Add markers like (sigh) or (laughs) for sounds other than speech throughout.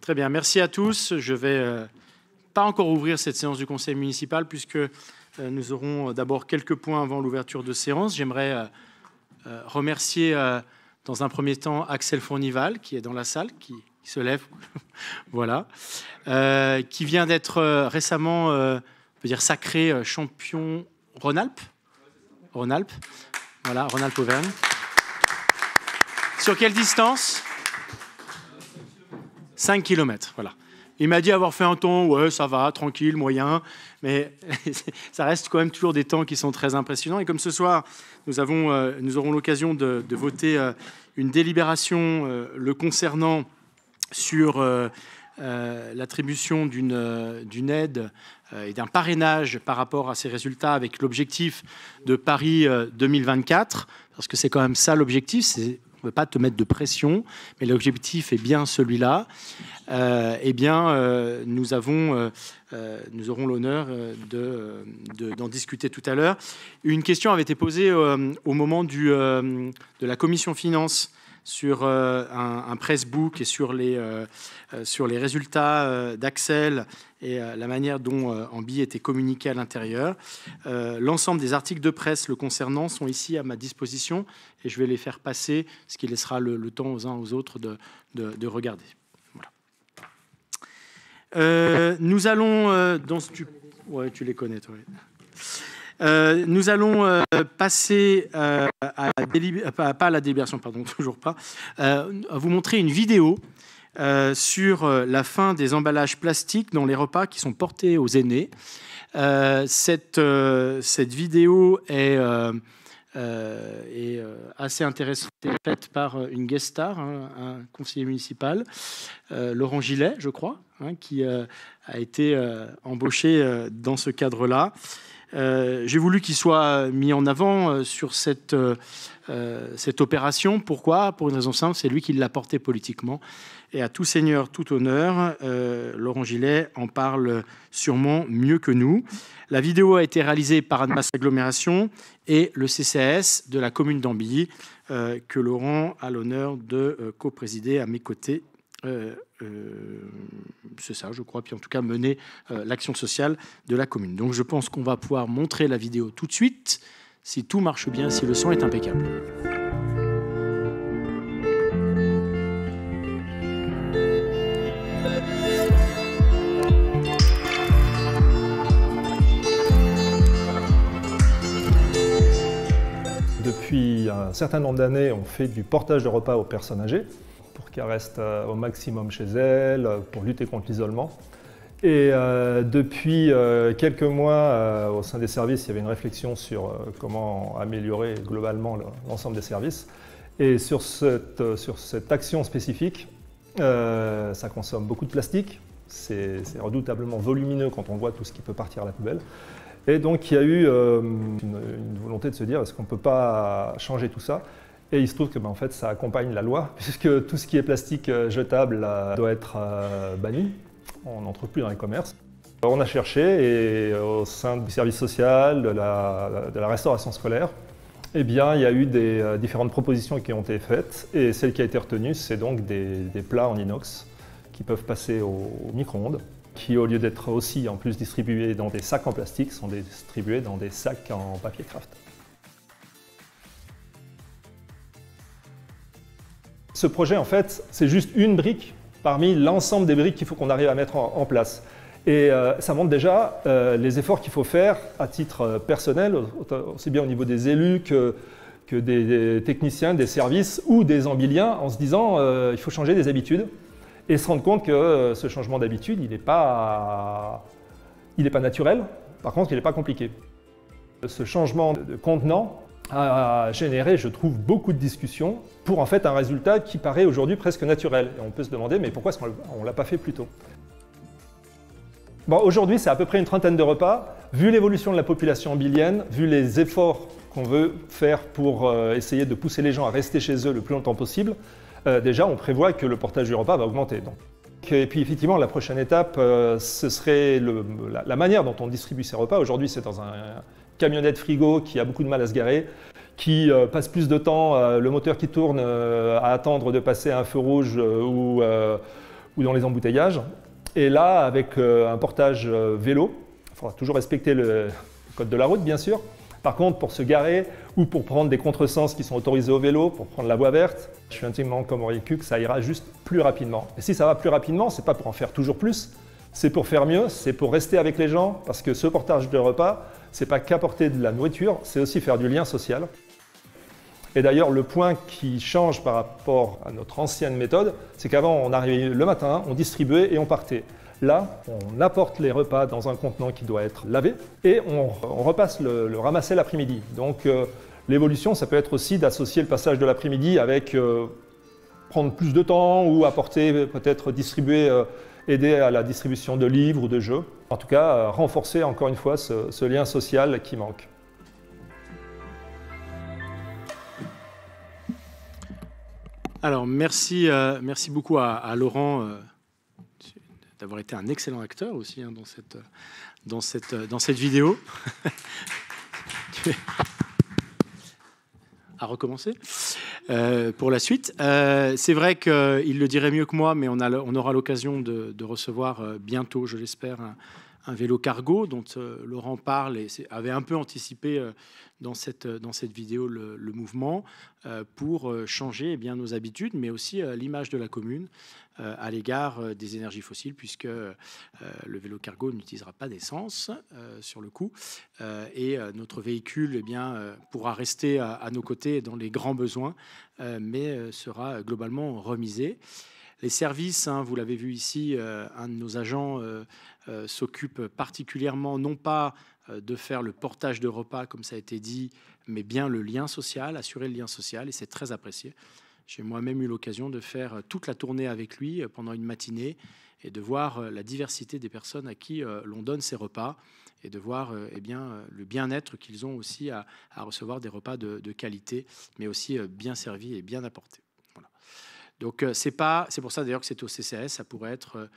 Très bien, merci à tous. Je ne vais euh, pas encore ouvrir cette séance du Conseil municipal puisque euh, nous aurons d'abord quelques points avant l'ouverture de séance. J'aimerais euh, remercier dans un premier temps Axel Fournival qui est dans la salle, qui, se lève, (laughs) voilà, qui vient d'être récemment, on peut dire sacré champion Rhône-Alpes, Rhône-Alpes, voilà, Rhône-Alpes Auvergne. Sur quelle distance 5 km, voilà. Il m'a dit avoir fait un temps, ouais, ça va, tranquille, moyen, mais (laughs) ça reste quand même toujours des temps qui sont très impressionnants. Et comme ce soir, nous, avons, euh, nous aurons l'occasion de, voter euh, une délibération euh, le concernant sur l'attribution d'une aide et d'un parrainage par rapport à ces résultats avec l'objectif de Paris 2024, parce que c'est quand même ça l'objectif, c'est pas te mettre de pression, mais l'objectif est bien celui-là. Euh, eh bien, euh, nous avons, euh, nous aurons l'honneur de, d'en discuter tout à l'heure. Une question avait été posée au moment du, de la commission finance sur euh, un, un pressbook et sur les, euh, euh, sur les résultats d'Axel et la manière dont Ambi était communiqué à l'intérieur. L'ensemble des articles de presse le concernant sont ici à ma disposition et je vais les faire passer, ce qui laissera le, temps aux uns aux autres de, de, regarder. Voilà. nous allons dans... Tu, ouais, tu les connais, toi. Euh, nous allons euh, passer euh, à, pas à la délibération, pardon, (laughs) toujours pas, à vous montrer une vidéo sur la fin des emballages plastiques dans les repas qui sont portés aux aînés. cette, cette vidéo est, assez intéressante, faite par une guest star, hein, un conseiller municipal, Laurent Gillet, je crois, hein, qui a été embauché dans ce cadre-là. Euh, j'ai voulu qu'il soit mis en avant euh, sur cette, euh, cette opération. Pourquoi Pour une raison simple, c'est lui qui l'a porté politiquement. Et à tout seigneur, tout honneur, Laurent Gillet en parle sûrement mieux que nous. La vidéo a été réalisée par Admas Agglomération et le CCAS de la commune d'Ambilly, que Laurent a l'honneur de co-présider à mes côtés euh, c'est ça, je crois, puis en tout cas mener euh, l'action sociale de la commune. Donc je pense qu'on va pouvoir montrer la vidéo tout de suite, si tout marche bien, si le son est impeccable. Depuis un certain nombre d'années, on fait du portage de repas aux personnes âgées pour qu'elle reste euh, au maximum chez elle, euh, pour lutter contre l'isolement. Et euh, depuis quelques mois, au sein des services, il y avait une réflexion sur comment améliorer globalement l'ensemble des services. Et sur cette, sur cette action spécifique, ça consomme beaucoup de plastique, c'est redoutablement volumineux quand on voit tout ce qui peut partir à la poubelle. Et donc il y a eu une, une volonté de se dire, est-ce qu'on ne peut pas changer tout ça et il se trouve que ben, en fait, ça accompagne la loi, (laughs) puisque tout ce qui est plastique euh, jetable euh, doit être euh, banni. On n'entre plus dans les commerces. On a cherché et au sein du service social, de la, restauration scolaire, eh bien, il y a eu des différentes propositions qui ont été faites et celle qui a été retenue, c'est donc des, plats en inox qui peuvent passer au, micro-ondes, qui au lieu d'être aussi en plus distribués dans des sacs en plastique, sont distribués dans des sacs en papier craft. Ce projet, en fait, c'est juste une brique parmi l'ensemble des briques qu'il faut qu'on arrive à mettre en, place. Et euh, ça montre déjà euh, les efforts qu'il faut faire à titre euh, personnel, aussi bien au niveau des élus que, que des, techniciens, des services ou des ambiliens, en se disant qu'il il faut changer des habitudes et se rendre compte que ce changement d'habitude, il n'est pas, il pas naturel, par contre, il n'est pas compliqué. Ce changement de contenant, a généré, je trouve, beaucoup de discussions pour en fait un résultat qui paraît aujourd'hui presque naturel. Et on peut se demander, mais pourquoi on ne l'a pas fait plus tôt bon, Aujourd'hui, c'est à peu près une trentaine de repas. Vu l'évolution de la population bilienne, vu les efforts qu'on veut faire pour euh, essayer de pousser les gens à rester chez eux le plus longtemps possible, euh, déjà, on prévoit que le portage du repas va augmenter. Donc. Et puis effectivement, la prochaine étape, euh, ce serait la, manière dont on distribue ces repas. Aujourd'hui, c'est dans un, camionnette frigo qui a beaucoup de mal à se garer, qui euh, passe plus de temps, euh, le moteur qui tourne, euh, à attendre de passer un feu rouge ou, ou, dans les embouteillages. Et là, avec un portage vélo, il faudra toujours respecter le code de la route, bien sûr. Par contre, pour se garer ou pour prendre des contresens qui sont autorisés au vélo, pour prendre la voie verte, je suis intimement convaincu que ça ira juste plus rapidement. Et si ça va plus rapidement, ce n'est pas pour en faire toujours plus, c'est pour faire mieux, c'est pour rester avec les gens, parce que ce portage de repas, c'est pas qu'apporter de la nourriture, c'est aussi faire du lien social. Et d'ailleurs, le point qui change par rapport à notre ancienne méthode, c'est qu'avant, on arrivait le matin, on distribuait et on partait. Là, on apporte les repas dans un contenant qui doit être lavé et on, repasse le, ramasser l'après-midi. Donc, euh, l'évolution, ça peut être aussi d'associer le passage de l'après-midi avec euh, prendre plus de temps ou apporter, peut-être distribuer euh, aider à la distribution de livres ou de jeux. En tout cas, euh, renforcer encore une fois ce, lien social qui manque. Alors, merci, euh, merci beaucoup à, Laurent euh, d'avoir été un excellent acteur aussi hein, dans, cette, dans, cette, dans cette vidéo. (laughs) à recommencer euh, pour la suite. Euh, c'est vrai qu'il le dirait mieux que moi, mais on, aura l'occasion de, recevoir euh, bientôt, je l'espère, un, vélo cargo dont Laurent parle et avait un peu anticipé dans cette, dans cette vidéo le, mouvement euh, pour euh, changer eh bien, nos habitudes, mais aussi euh, l'image de la commune à l'égard des énergies fossiles, puisque le vélo cargo n'utilisera pas d'essence sur le coup, et notre véhicule eh bien, pourra rester à, nos côtés dans les grands besoins, mais sera globalement remisé. Les services, hein, vous l'avez vu ici, un de nos agents s'occupe particulièrement non pas euh, de faire le portage de repas, comme ça a été dit, mais bien le lien social, assurer le lien social, et c'est très apprécié. J'ai moi-même eu l'occasion de faire euh, toute la tournée avec lui euh, pendant une matinée et de voir la diversité des personnes à qui l'on donne ces repas et de voir eh bien, le bien-être qu'ils ont aussi à, recevoir des repas de, qualité, mais aussi bien servis et bien apportés. Donc c'est pas, c'est pour ça d'ailleurs que c'est au CCS, ça pourrait être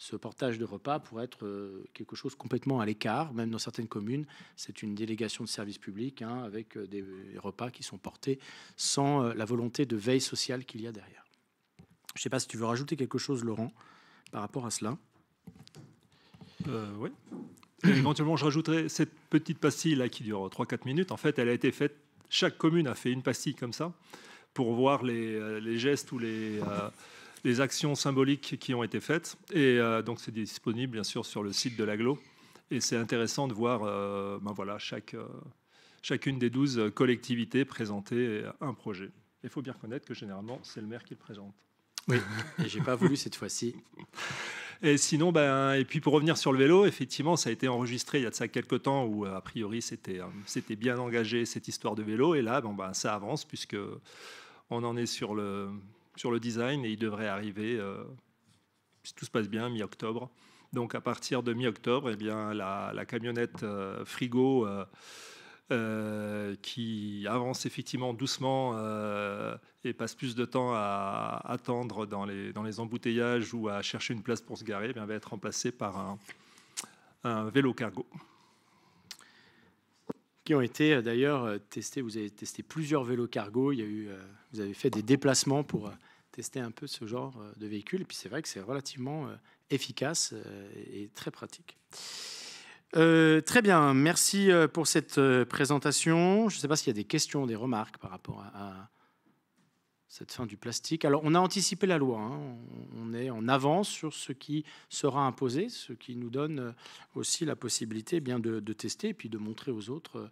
ce portage de repas pourrait être euh, quelque chose complètement à l'écart, même dans certaines communes. C'est une délégation de service public hein, avec euh, des repas qui sont portés sans euh, la volonté de veille sociale qu'il y a derrière. Je ne sais pas si tu veux rajouter quelque chose, Laurent, par rapport à cela. oui. Éventuellement, je rajouterai cette petite pastille là qui dure 3-4 minutes. En fait, elle a été faite. Chaque commune a fait une pastille comme ça pour voir les, gestes ou les des actions symboliques qui ont été faites. Et euh, donc, c'est disponible, bien sûr, sur le site de l'AGLO. Et c'est intéressant de voir euh, ben voilà, chaque, euh, chacune des 12 collectivités présenter un projet. Il faut bien reconnaître que généralement, c'est le maire qui le présente. Oui, et j'ai pas voulu cette fois-ci. Et sinon, ben, et puis pour revenir sur le vélo, effectivement, ça a été enregistré il y a de ça quelques temps où, a priori, c'était, c'était bien engagé cette histoire de vélo. Et là, bon, ben, ça avance puisque on en est sur le, sur le design et il devrait arriver, euh, si tout se passe bien, mi-octobre. Donc à partir de mi-octobre, eh bien la, camionnette euh, frigo euh, qui avance effectivement doucement et passe plus de temps à attendre dans les, dans les embouteillages ou à chercher une place pour se garer, eh va être remplacée par un vélo cargo ont été euh, d'ailleurs euh, testés. Vous avez testé plusieurs vélos cargo. Il y a eu, euh, vous avez fait des déplacements pour tester un peu ce genre de véhicule. Et puis c'est vrai que c'est relativement efficace et très pratique. très bien, merci pour cette présentation. Je ne sais pas s'il y a des questions, des remarques par rapport à, cette fin du plastique. Alors on a anticipé la loi, hein. on est en avance sur ce qui sera imposé, ce qui nous donne euh, aussi la possibilité eh bien, de, tester et puis de montrer aux autres euh,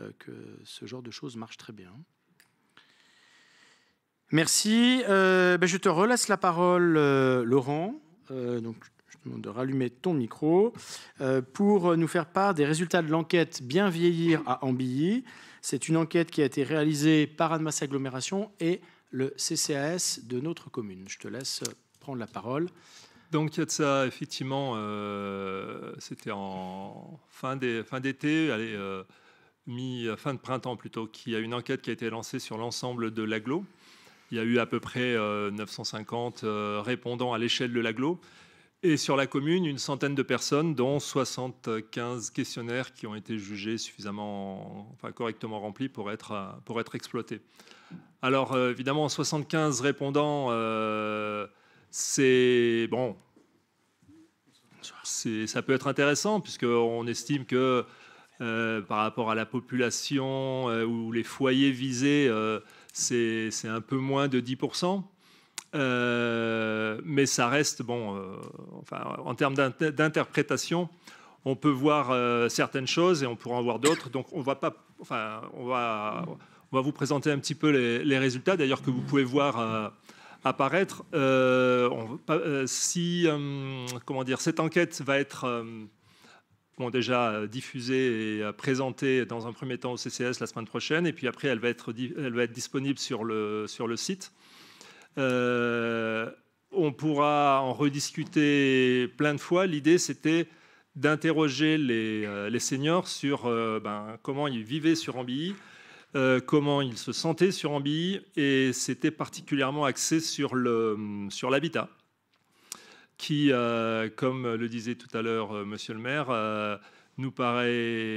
euh, que ce genre de choses marche très bien. Merci. Ben, je te relaisse la parole, Laurent. donc, je te demande de rallumer ton micro pour nous faire part des résultats de l'enquête Bien vieillir à Ambilly. C'est une enquête qui a été réalisée par Admas Agglomération et le CCAS de notre commune. Je te laisse prendre la parole. il y a de ça, effectivement, euh, c'était en fin d'été, fin euh, euh, fin de printemps plutôt, qu'il y a une enquête qui a été lancée sur l'ensemble de l'aglo. Il y a eu à peu près 950 répondants à l'échelle de l'aglo. Et sur la commune, une centaine de personnes, dont 75 questionnaires qui ont été jugés suffisamment, correctement remplis pour être, pour être exploités. Alors, euh, évidemment, 75 répondants, euh, c'est bon. Ça peut être intéressant, puisqu'on estime que euh, par rapport à la population ou les foyers visés, c'est un peu moins de 10%. Euh, mais ça reste, bon, euh, en termes d'interprétation, on peut voir euh, certaines choses et on pourra en voir d'autres. Donc, on va pas, enfin, on va, on va vous présenter un petit peu les, résultats, d'ailleurs, que vous pouvez voir apparaître. si, comment dire, cette enquête va être déjà diffusée et présentée dans un premier temps au CCS la semaine prochaine, et puis après, elle va être, elle va être disponible sur le, sur le site. Euh, on pourra en rediscuter plein de fois. L'idée, c'était d'interroger les, euh, seniors sur euh, ben, comment ils vivaient sur Ambilly, comment ils se sentaient sur Ambilly, et c'était particulièrement axé sur l'habitat, sur qui, comme le disait tout à l'heure Monsieur le maire, nous paraît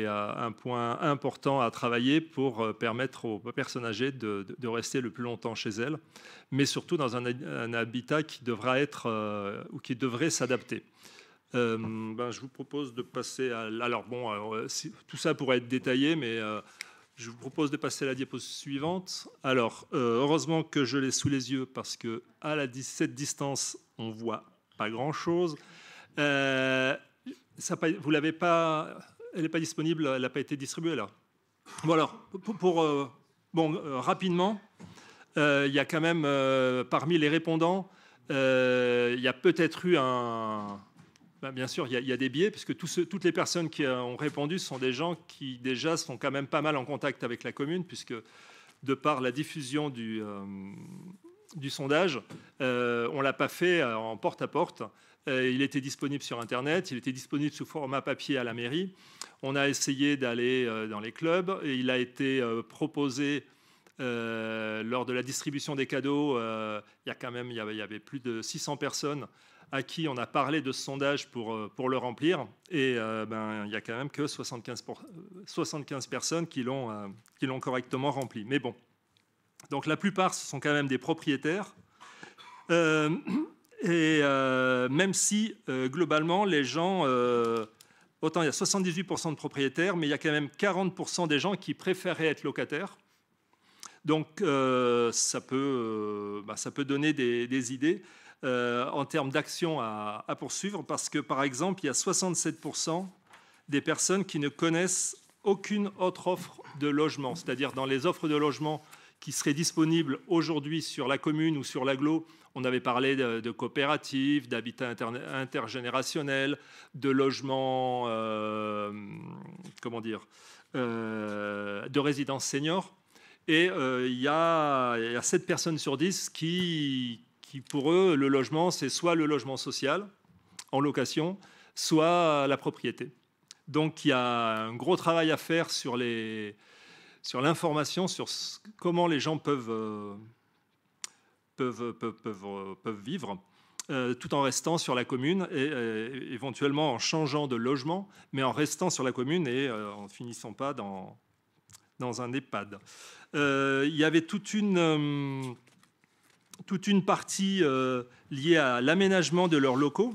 euh, un point important à travailler pour euh, permettre aux personnes âgées de, rester le plus longtemps chez elles, mais surtout dans un, habitat qui devra être euh, ou qui devrait s'adapter. ben, je vous propose de passer à. Alors bon, tout ça pourrait être détaillé, mais je vous propose de passer à la diapositive suivante. Alors, heureusement que je l'ai sous les yeux parce que à la, cette distance, on voit pas grand chose ça, vous l'avez pas, elle n'est pas disponible, elle n'a pas été distribuée là. Bon alors, pour, euh, bon, euh, rapidement, euh, il y a quand même parmi les répondants, il y a peut-être eu un, ben, bien sûr, il y, a des biais puisque toutes les personnes qui ont répondu sont des gens qui déjà sont quand même pas mal en contact avec la commune puisque de par la diffusion du sondage, euh, on l'a pas fait en porte à porte. Euh, il était disponible sur Internet, il était disponible sous format papier à la mairie. On a essayé d'aller euh, dans les clubs. Et il a été euh, proposé lors de la distribution des cadeaux. il y a quand même il y, avait, plus de 600 personnes à qui on a parlé de ce sondage pour, pour le remplir. Et ben, il n'y a quand même que 75, 75 personnes qui l'ont correctement rempli. Mais bon. Donc la plupart, ce sont quand même des propriétaires. (clears throat) Et euh, même si, euh, globalement, les gens... Euh, autant il y a 78% de propriétaires, mais il y a quand même 40% des gens qui préféraient être locataires. Donc ça, peut, bah, ça peut donner des, idées en termes d'action à, à poursuivre, parce que, par exemple, il y a 67% des personnes qui ne connaissent aucune autre offre de logement, c'est-à-dire dans les offres de logement qui seraient disponibles aujourd'hui sur la commune ou sur l'aglo. On avait parlé de, coopératives, d'habitat intergénérationnels, intergénérationnel, de logements, euh, comment dire, euh, de résidences seniors. Et euh, il y, a, y, 7 personnes sur 10 qui, qui pour eux, le logement, c'est soit le logement social en location, soit la propriété. Donc il y a un gros travail à faire sur les, sur l'information sur comment les gens peuvent, euh, euh, peuvent, peuvent, euh, peuvent, vivre. tout en restant sur la commune et éventuellement en changeant de logement, mais en restant sur la commune et en en finissant pas dans, dans un EHPAD. Il y avait toute une, toute une partie liée à l'aménagement de leurs locaux.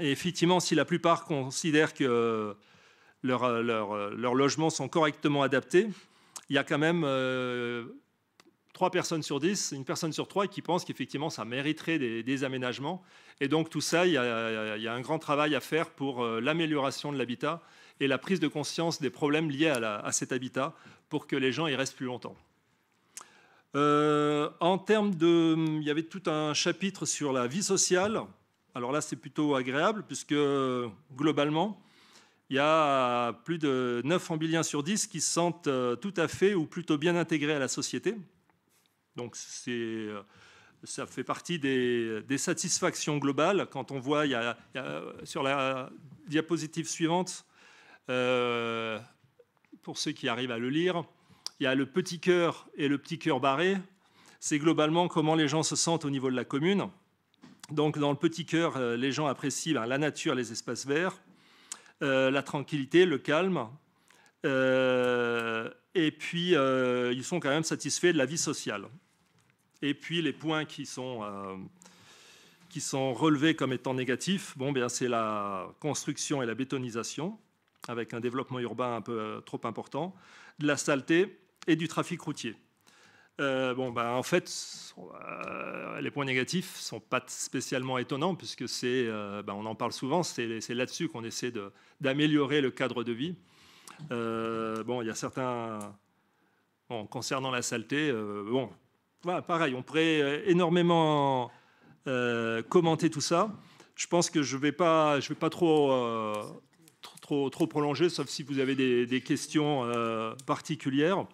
Et effectivement, si la plupart considèrent que leurs euh, euh, logements sont correctement adaptés, il y a quand même euh, trois 3 personnes sur 10, une personne sur 3 qui pense qu'effectivement ça mériterait des, aménagements. Et donc tout ça, il y, a, un grand travail à faire pour l'amélioration de l'habitat et la prise de conscience des problèmes liés à, cet habitat pour que les gens y restent plus longtemps. en termes de... Il y avait tout un chapitre sur la vie sociale. Alors là, c'est plutôt agréable puisque globalement, il y a euh, plus de 9 ambiliens sur 10 qui se sentent euh, tout à fait ou plutôt bien intégrés à la société. Donc c'est euh, ça fait partie des, satisfactions globales. Quand on voit, il y a, sur la diapositive suivante, pour ceux qui arrivent à le lire, il y a le petit cœur et le petit cœur barré. C'est globalement comment les gens se sentent au niveau de la commune. Donc dans le petit cœur, les gens apprécient ben, la nature, les espaces verts. Euh, la tranquillité, le calme. Euh, et puis, euh, ils sont quand même satisfaits de la vie sociale. Et puis, les points qui sont relevés comme étant négatifs, bon, bien, c'est la construction et la bétonisation, avec un développement urbain un peu trop important, de la saleté et du trafic routier. Euh, bon, bah, en fait, euh, les points négatifs sont pas spécialement étonnants puisque c'est, euh, bah, on en parle souvent, c'est, là-dessus qu'on essaie d'améliorer le cadre de vie. bon, il y a certains, concernant la saleté, bon, pareil, on pourrait énormément commenter tout ça. Je pense que je vais pas, je vais pas trop, trop, trop, prolonger, sauf si vous avez des, des questions particulières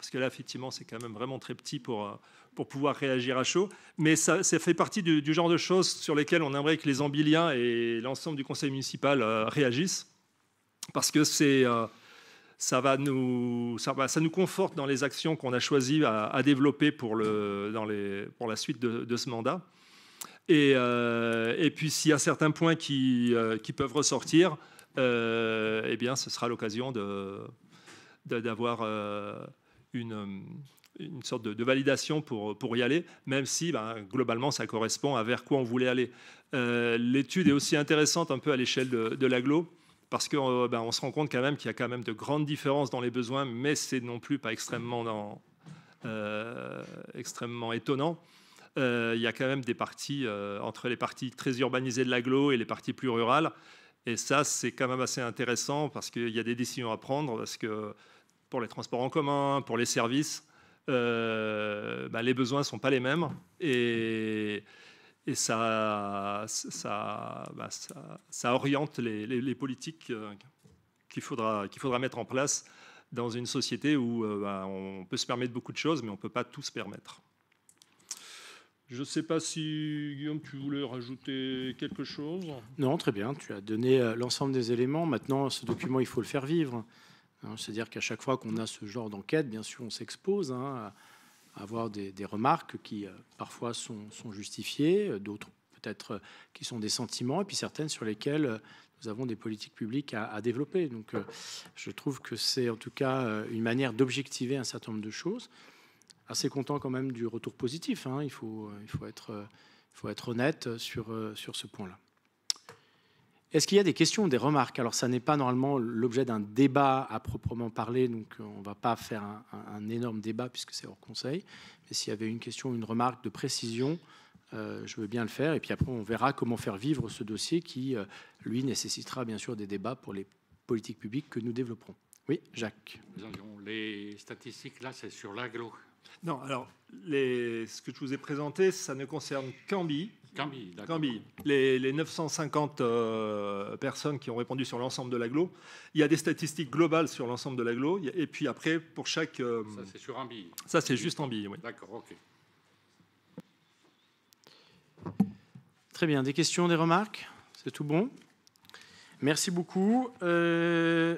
parce que là, effectivement, c'est quand même vraiment très petit pour, euh, pour pouvoir réagir à chaud. Mais ça, ça fait partie du, genre de choses sur lesquelles on aimerait que les Ambiliens et l'ensemble du conseil municipal euh, réagissent, parce que c'est... Euh, ça va nous, ça, ça, nous conforte dans les actions qu'on a choisies à, développer pour, le, dans les, pour la suite de, ce mandat. Et, puis s'il y a certains points qui, qui peuvent ressortir, eh bien ce sera l'occasion de, d'avoir de, une, euh, une sorte de, validation pour, pour y aller, même si ben, globalement ça correspond à vers quoi on voulait aller. Euh, l'étude est aussi intéressante un peu à l'échelle de, de l'aglo, parce qu'on euh, ben, on se rend compte quand même qu'il y a quand même de grandes différences dans les besoins, mais c'est non plus pas extrêmement, dans, extrêmement étonnant. il y a quand même des parties entre les parties très urbanisées de l'aglo et les parties plus rurales. Et ça, c'est quand même assez intéressant parce qu'il y a des décisions à prendre, parce que pour les transports en commun, pour les services, euh, bah, les besoins ne sont pas les mêmes. Et, bah, ça, oriente les, politiques euh, qu'il faudra, qu'il faudra mettre en place dans une société où euh, bah, on peut se permettre beaucoup de choses, mais on ne peut pas tout se permettre. Je ne sais pas si, Guillaume, tu voulais rajouter quelque chose Non, très bien. Tu as donné l'ensemble des éléments. Maintenant, ce document, il faut le faire vivre. Hein, c'est-à-dire qu'à chaque fois qu'on a ce genre d'enquête, bien sûr, on s'expose hein, à avoir des, remarques qui euh, parfois sont, justifiées, euh, d'autres peut-être euh, qui sont des sentiments, et puis certaines sur lesquelles nous avons des politiques publiques à, développer. Donc je trouve que c'est en tout cas une manière d'objectiver un certain nombre de choses. Assez content quand même du retour positif, hein, il, faut, il faut, être, faut être honnête sur, sur ce point-là. Est-ce qu'il y a des questions des remarques Alors, ça n'est pas normalement l'objet d'un débat à proprement parler, donc euh, on ne va pas faire un, énorme débat puisque c'est hors conseil. Mais s'il y avait une question ou une remarque de précision, euh, je veux bien le faire. Et puis après, on verra comment faire vivre ce dossier qui, euh, lui, nécessitera bien sûr des débats pour les politiques publiques que nous développerons. Oui, Jacques. les statistiques, là, c'est sur l'agro. Non, alors, ce que je vous ai présenté, ça ne concerne qu'Ambi les, 950 euh, personnes qui ont répondu sur l'ensemble de l'aglo. Il y a des statistiques globales sur l'ensemble de l'aglo. Et puis après, pour chaque. Euh, ça, c'est sur Ça, c'est juste en oui. D'accord, ok. Très bien. Des questions, des remarques C'est tout bon Merci beaucoup. Euh,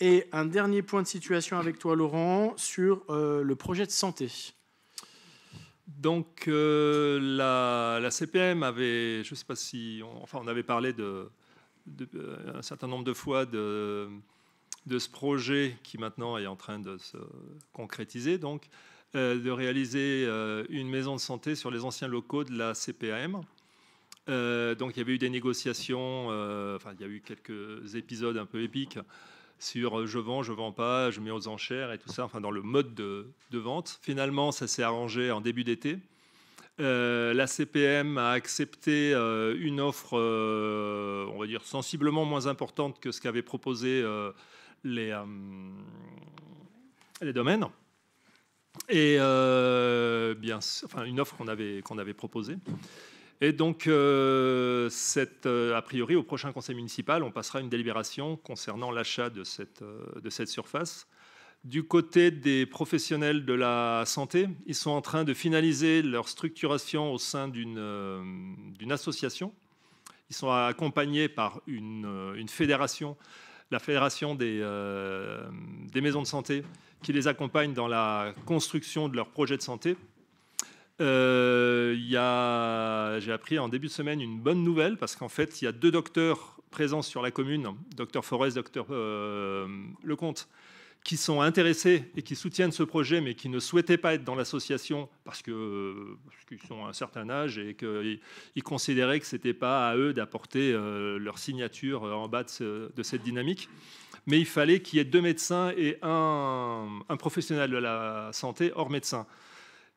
et un dernier point de situation avec toi, Laurent, sur le projet de santé. Donc euh, la, CPM avait, je ne sais pas si, enfin on avait parlé de, euh, un certain nombre de fois de, ce projet qui maintenant est en train de se concrétiser, donc euh, de réaliser une maison de santé sur les anciens locaux de la CPM. donc il y avait eu des négociations, enfin il y a eu quelques épisodes un peu épiques sur euh, je vends, je vends pas, je mets aux enchères et tout ça, enfin dans le mode de, vente. Finalement, ça s'est arrangé en début d'été. Euh, la CPM a accepté euh, une offre, on va dire, sensiblement moins importante que ce qu'avaient proposé les, les domaines. Et bien, enfin, une offre qu'on avait, qu'on avait proposée. Et donc, euh, euh, a priori, au prochain conseil municipal, on passera une délibération concernant l'achat euh, de cette, surface. Du côté des professionnels de la santé, ils sont en train de finaliser leur structuration au sein d'une association. Ils sont accompagnés par une, fédération, la fédération des, des maisons de santé, qui les accompagne dans la construction de leur projet de santé. Euh, j'ai appris en début de semaine une bonne nouvelle parce qu'en fait, il y a deux docteurs présents sur la commune, docteur Forest, docteur euh, Lecomte, qui sont intéressés et qui soutiennent ce projet, mais qui ne souhaitaient pas être dans l'association parce qu'ils sont à un certain âge et qu'ils considéraient que ce n'était pas à eux d'apporter euh, leur signature en bas de, cette dynamique. Mais il fallait qu'il y ait deux médecins et un professionnel de la santé hors médecin.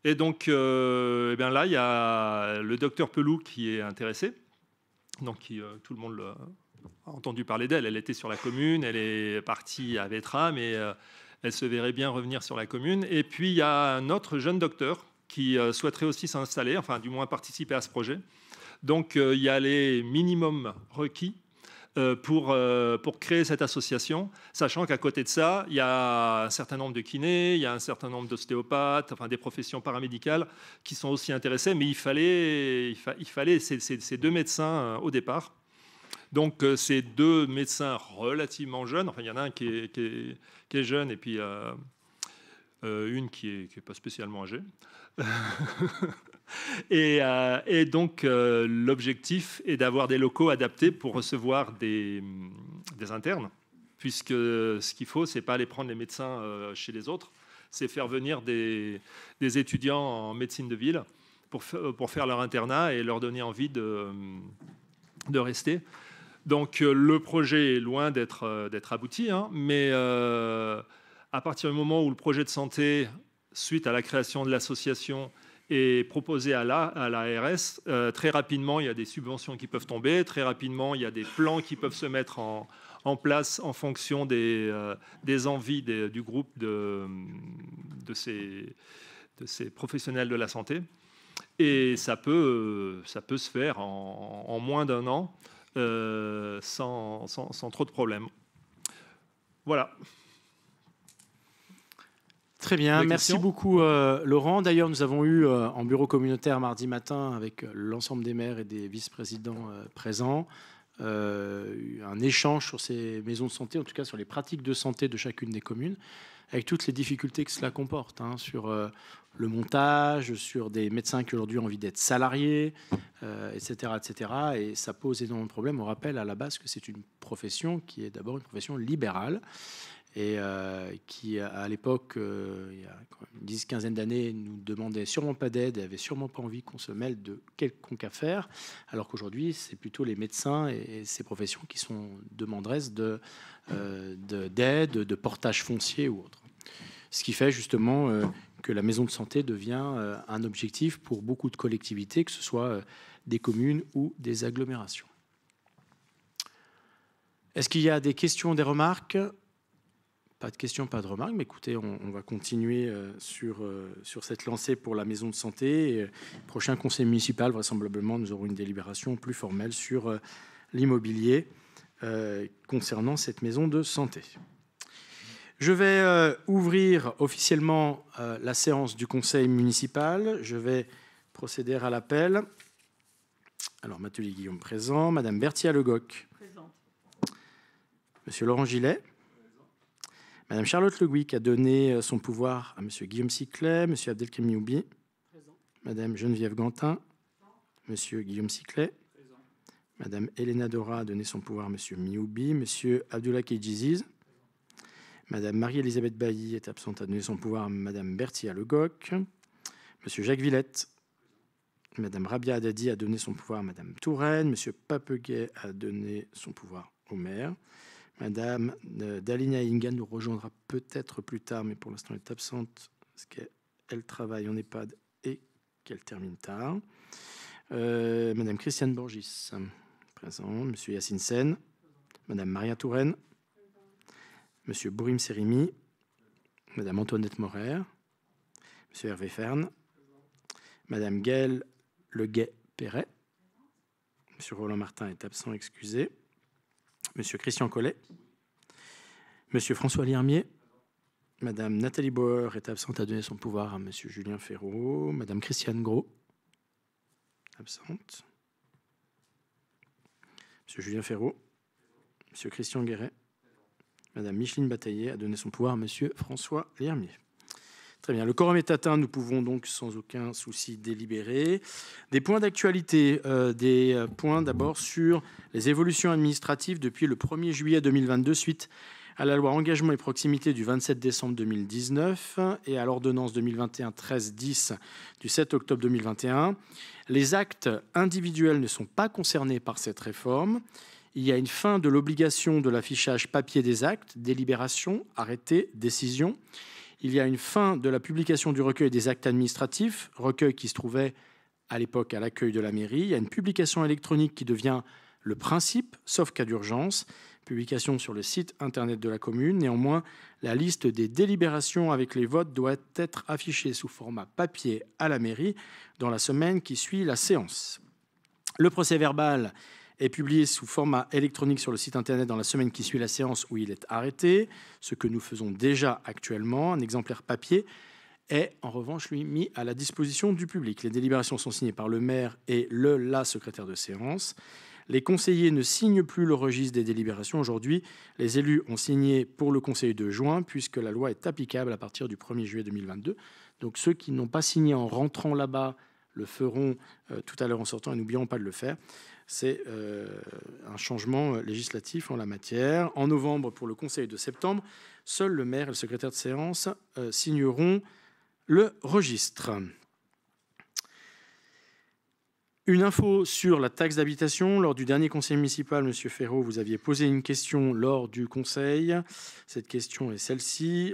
Et donc, euh, eh bien là, il y a le docteur Pelou qui est intéressé. Donc, qui, euh, tout le monde a entendu parler d'elle. Elle était sur la commune, elle est partie à Vétra, mais euh, elle se verrait bien revenir sur la commune. Et puis, il y a un autre jeune docteur qui souhaiterait aussi s'installer, enfin, du moins participer à ce projet. Donc, il y a les minimums requis euh, pour, euh, pour créer cette association, sachant qu'à côté de ça, il y a un certain nombre de kinés, il y a un certain nombre d'ostéopathes, enfin des professions paramédicales qui sont aussi intéressées, mais il fallait, il, fallait ces, deux médecins euh, au départ. Donc ces deux médecins relativement jeunes, enfin il y en a un qui est, qui est, jeune et puis une qui n'est qui est pas spécialement âgée. (laughs) (laughs) Euh, et, donc, euh, l'objectif est d'avoir des locaux adaptés pour recevoir mm, des, internes, puisque ce qu'il faut, c'est pas aller prendre les médecins euh, chez les autres, c'est faire venir des, étudiants en médecine de ville pour, pour faire leur internat et leur donner envie de, mm, de rester. Donc, le projet est loin d'être abouti, hein, mais à partir du moment où le projet de santé, suite à la création de l'association, et proposé à l'ARS. La, à la euh, très rapidement, il y a des subventions qui peuvent tomber. Très rapidement, il y a des plans qui peuvent se mettre en, en place en fonction des, euh, des envies du groupe de, de, ces, de, ces, professionnels de la santé. Et ça peut, ça peut se faire en, en moins d'un an euh, sans, sans, sans, trop de problèmes. Voilà. Très bien, merci beaucoup euh, Laurent. D'ailleurs, nous avons eu euh, en bureau communautaire mardi matin avec euh, l'ensemble des maires et des vice-présidents présents un échange sur ces maisons de santé, en tout cas sur les pratiques de santé de chacune des communes, avec toutes les difficultés que cela comporte hein, sur le montage, sur des médecins qui aujourd'hui ont envie d'être salariés, etc. Et ça pose énormément de problèmes. On rappelle à la base que c'est une profession qui est d'abord une profession libérale et euh, qui, à l'époque, euh, il y a 10 dix, quinzaine d'années, nous demandait sûrement pas d'aide et avait sûrement pas envie qu'on se mêle de quelconque affaire, alors qu'aujourd'hui, c'est plutôt les médecins et, ces professions qui sont demanderesses euh, de, d'aide, de, portage foncier ou autre. Ce qui fait justement que la maison de santé devient un objectif pour beaucoup de collectivités, que ce soit des communes ou des agglomérations. Est-ce qu'il y a des questions, des remarques pas de questions, pas de remarques, mais écoutez, on, va continuer euh, sur, euh, sur cette lancée pour la maison de santé. Euh, prochain conseil municipal, vraisemblablement, nous aurons une délibération plus formelle sur l'immobilier concernant cette maison de santé. Je vais ouvrir officiellement la séance du conseil municipal. Je vais procéder à l'appel. Alors, Mathieu Guillaume présent, Madame Berthia Legoc. Présente. Monsieur Laurent Gillet. Madame Charlotte Le Guic a donné euh, son pouvoir à M. Guillaume Siclet, M. Abdelkrim Youbi, Madame Geneviève Gantin, Monsieur Guillaume Siclet, Madame Elena Dora a donné son pouvoir à M. Mioubi, Monsieur Abdullah Kejiziz, Madame Marie-Elisabeth Bailly est absente, a donné son pouvoir à Madame Berthia Legoc, Monsieur Jacques Villette, Madame Rabia Adadi a donné son pouvoir à Madame Touraine, Monsieur Papeguet a donné son pouvoir au maire. Madame euh, Dalina Inga nous rejoindra peut-être plus tard, mais pour l'instant elle est absente parce qu'elle travaille en EHPAD et qu'elle termine tard. Euh, Madame Christiane Borgis, présente. Monsieur Yacine Sen. Madame Maria Touraine. Monsieur Bourim Serimi. Madame Antoinette Morer. Monsieur Hervé Fern. Madame Gaëlle Leguet-Perret. Monsieur Roland Martin est absent, excusez. Monsieur Christian Collet, Monsieur François Liermier, Madame Nathalie Bauer est absente à donner son pouvoir à Monsieur Julien Ferraud, Madame Christiane Gros, absente, Monsieur Julien Ferraud, Monsieur Christian Guéret, Madame Micheline Bataillé a donné son pouvoir à Monsieur François Liermier. Très bien. Le quorum est atteint. Nous pouvons donc sans aucun souci délibérer. Des points d'actualité. Euh, des euh, points d'abord sur les évolutions administratives depuis le 1er juillet 2022 suite à la loi Engagement et Proximité du 27 décembre 2019 et à l'ordonnance 2021-13-10 du 7 octobre 2021. Les actes individuels ne sont pas concernés par cette réforme. Il y a une fin de l'obligation de l'affichage papier des actes, délibération, arrêté, décision il y a une fin de la publication du recueil des actes administratifs, recueil qui se trouvait à l'époque à l'accueil de la mairie. Il y a une publication électronique qui devient le principe, sauf cas d'urgence, publication sur le site internet de la commune. Néanmoins, la liste des délibérations avec les votes doit être affichée sous format papier à la mairie dans la semaine qui suit la séance. Le procès verbal est publié sous format électronique sur le site internet dans la semaine qui suit la séance où il est arrêté, ce que nous faisons déjà actuellement. Un exemplaire papier est en revanche lui mis à la disposition du public. Les délibérations sont signées par le maire et le la secrétaire de séance. Les conseillers ne signent plus le registre des délibérations aujourd'hui. Les élus ont signé pour le conseil de juin puisque la loi est applicable à partir du 1er juillet 2022. Donc ceux qui n'ont pas signé en rentrant là-bas le feront euh, tout à l'heure en sortant et n'oublions pas de le faire. C'est euh, un changement euh, législatif en la matière. En novembre, pour le Conseil de septembre, seul le maire et le secrétaire de séance euh, signeront le registre. Une info sur la taxe d'habitation. Lors du dernier conseil municipal, M. Ferraud, vous aviez posé une question lors du conseil. Cette question est celle-ci.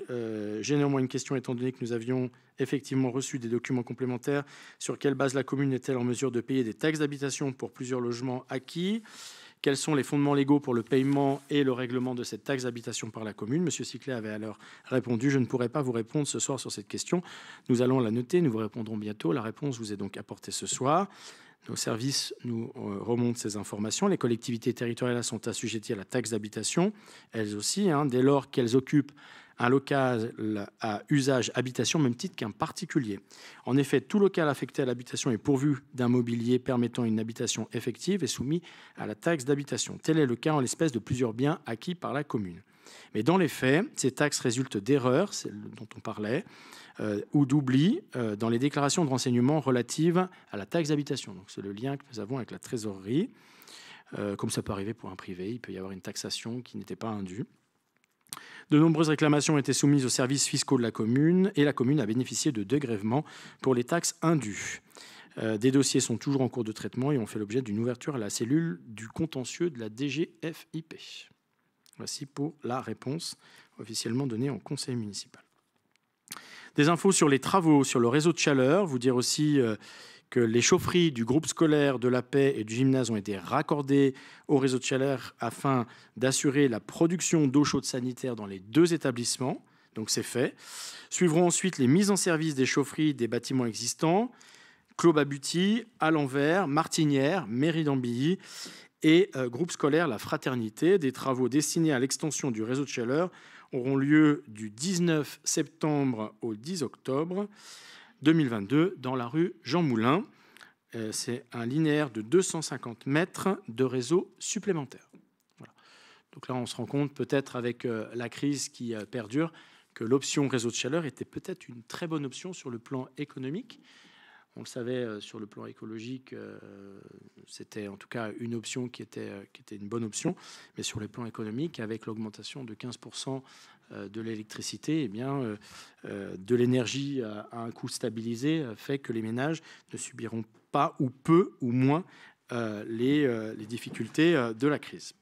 Généralement, euh, une question étant donné que nous avions effectivement reçu des documents complémentaires. Sur quelle base la commune est-elle en mesure de payer des taxes d'habitation pour plusieurs logements acquis quels sont les fondements légaux pour le paiement et le règlement de cette taxe d'habitation par la commune Monsieur Ciclet avait alors répondu Je ne pourrai pas vous répondre ce soir sur cette question. Nous allons la noter, nous vous répondrons bientôt. La réponse vous est donc apportée ce soir. Nos services nous euh, remontent ces informations. Les collectivités territoriales sont assujetties à la taxe d'habitation, elles aussi, hein. dès lors qu'elles occupent un local à usage habitation, même titre qu'un particulier. En effet, tout local affecté à l'habitation est pourvu d'un mobilier permettant une habitation effective et soumis à la taxe d'habitation. Tel est le cas en l'espèce de plusieurs biens acquis par la commune. Mais dans les faits, ces taxes résultent d'erreurs, dont on parlait, euh, ou d'oubli euh, dans les déclarations de renseignement relatives à la taxe d'habitation. Donc c'est le lien que nous avons avec la trésorerie. Euh, comme ça peut arriver pour un privé, il peut y avoir une taxation qui n'était pas indue. De nombreuses réclamations ont été soumises aux services fiscaux de la commune et la commune a bénéficié de dégrèvements pour les taxes indues. des dossiers sont toujours en cours de traitement et ont fait l'objet d'une ouverture à la cellule du contentieux de la DGFIP. Voici pour la réponse officiellement donnée en conseil municipal. Des infos sur les travaux, sur le réseau de chaleur. Vous dire aussi euh, que les chaufferies du groupe scolaire de la paix et du gymnase ont été raccordées au réseau de chaleur afin d'assurer la production d'eau chaude sanitaire dans les deux établissements. Donc c'est fait. Suivront ensuite les mises en service des chaufferies des bâtiments existants. Clos-Babuti, l'envers Martinière, Mairie-d'Ambilly et euh, groupe scolaire La Fraternité, des travaux destinés à l'extension du réseau de chaleur auront lieu du 19 septembre au 10 octobre 2022 dans la rue Jean Moulin. Euh, c'est un linéaire de 250 mètres de réseau supplémentaire. Donc là, on se rend compte peut-être avec euh, la crise qui euh, perdure que l'option réseau de chaleur était peut-être une très bonne option sur le plan économique, on le savait euh, sur le plan écologique, euh, c'était en tout cas une option qui était, euh, une bonne option, mais sur le plan économique, avec l'augmentation de 15% de l'électricité, eh bien, de l'énergie à un coût stabilisé fait que les ménages ne subiront pas ou peu ou moins les, difficultés de la crise.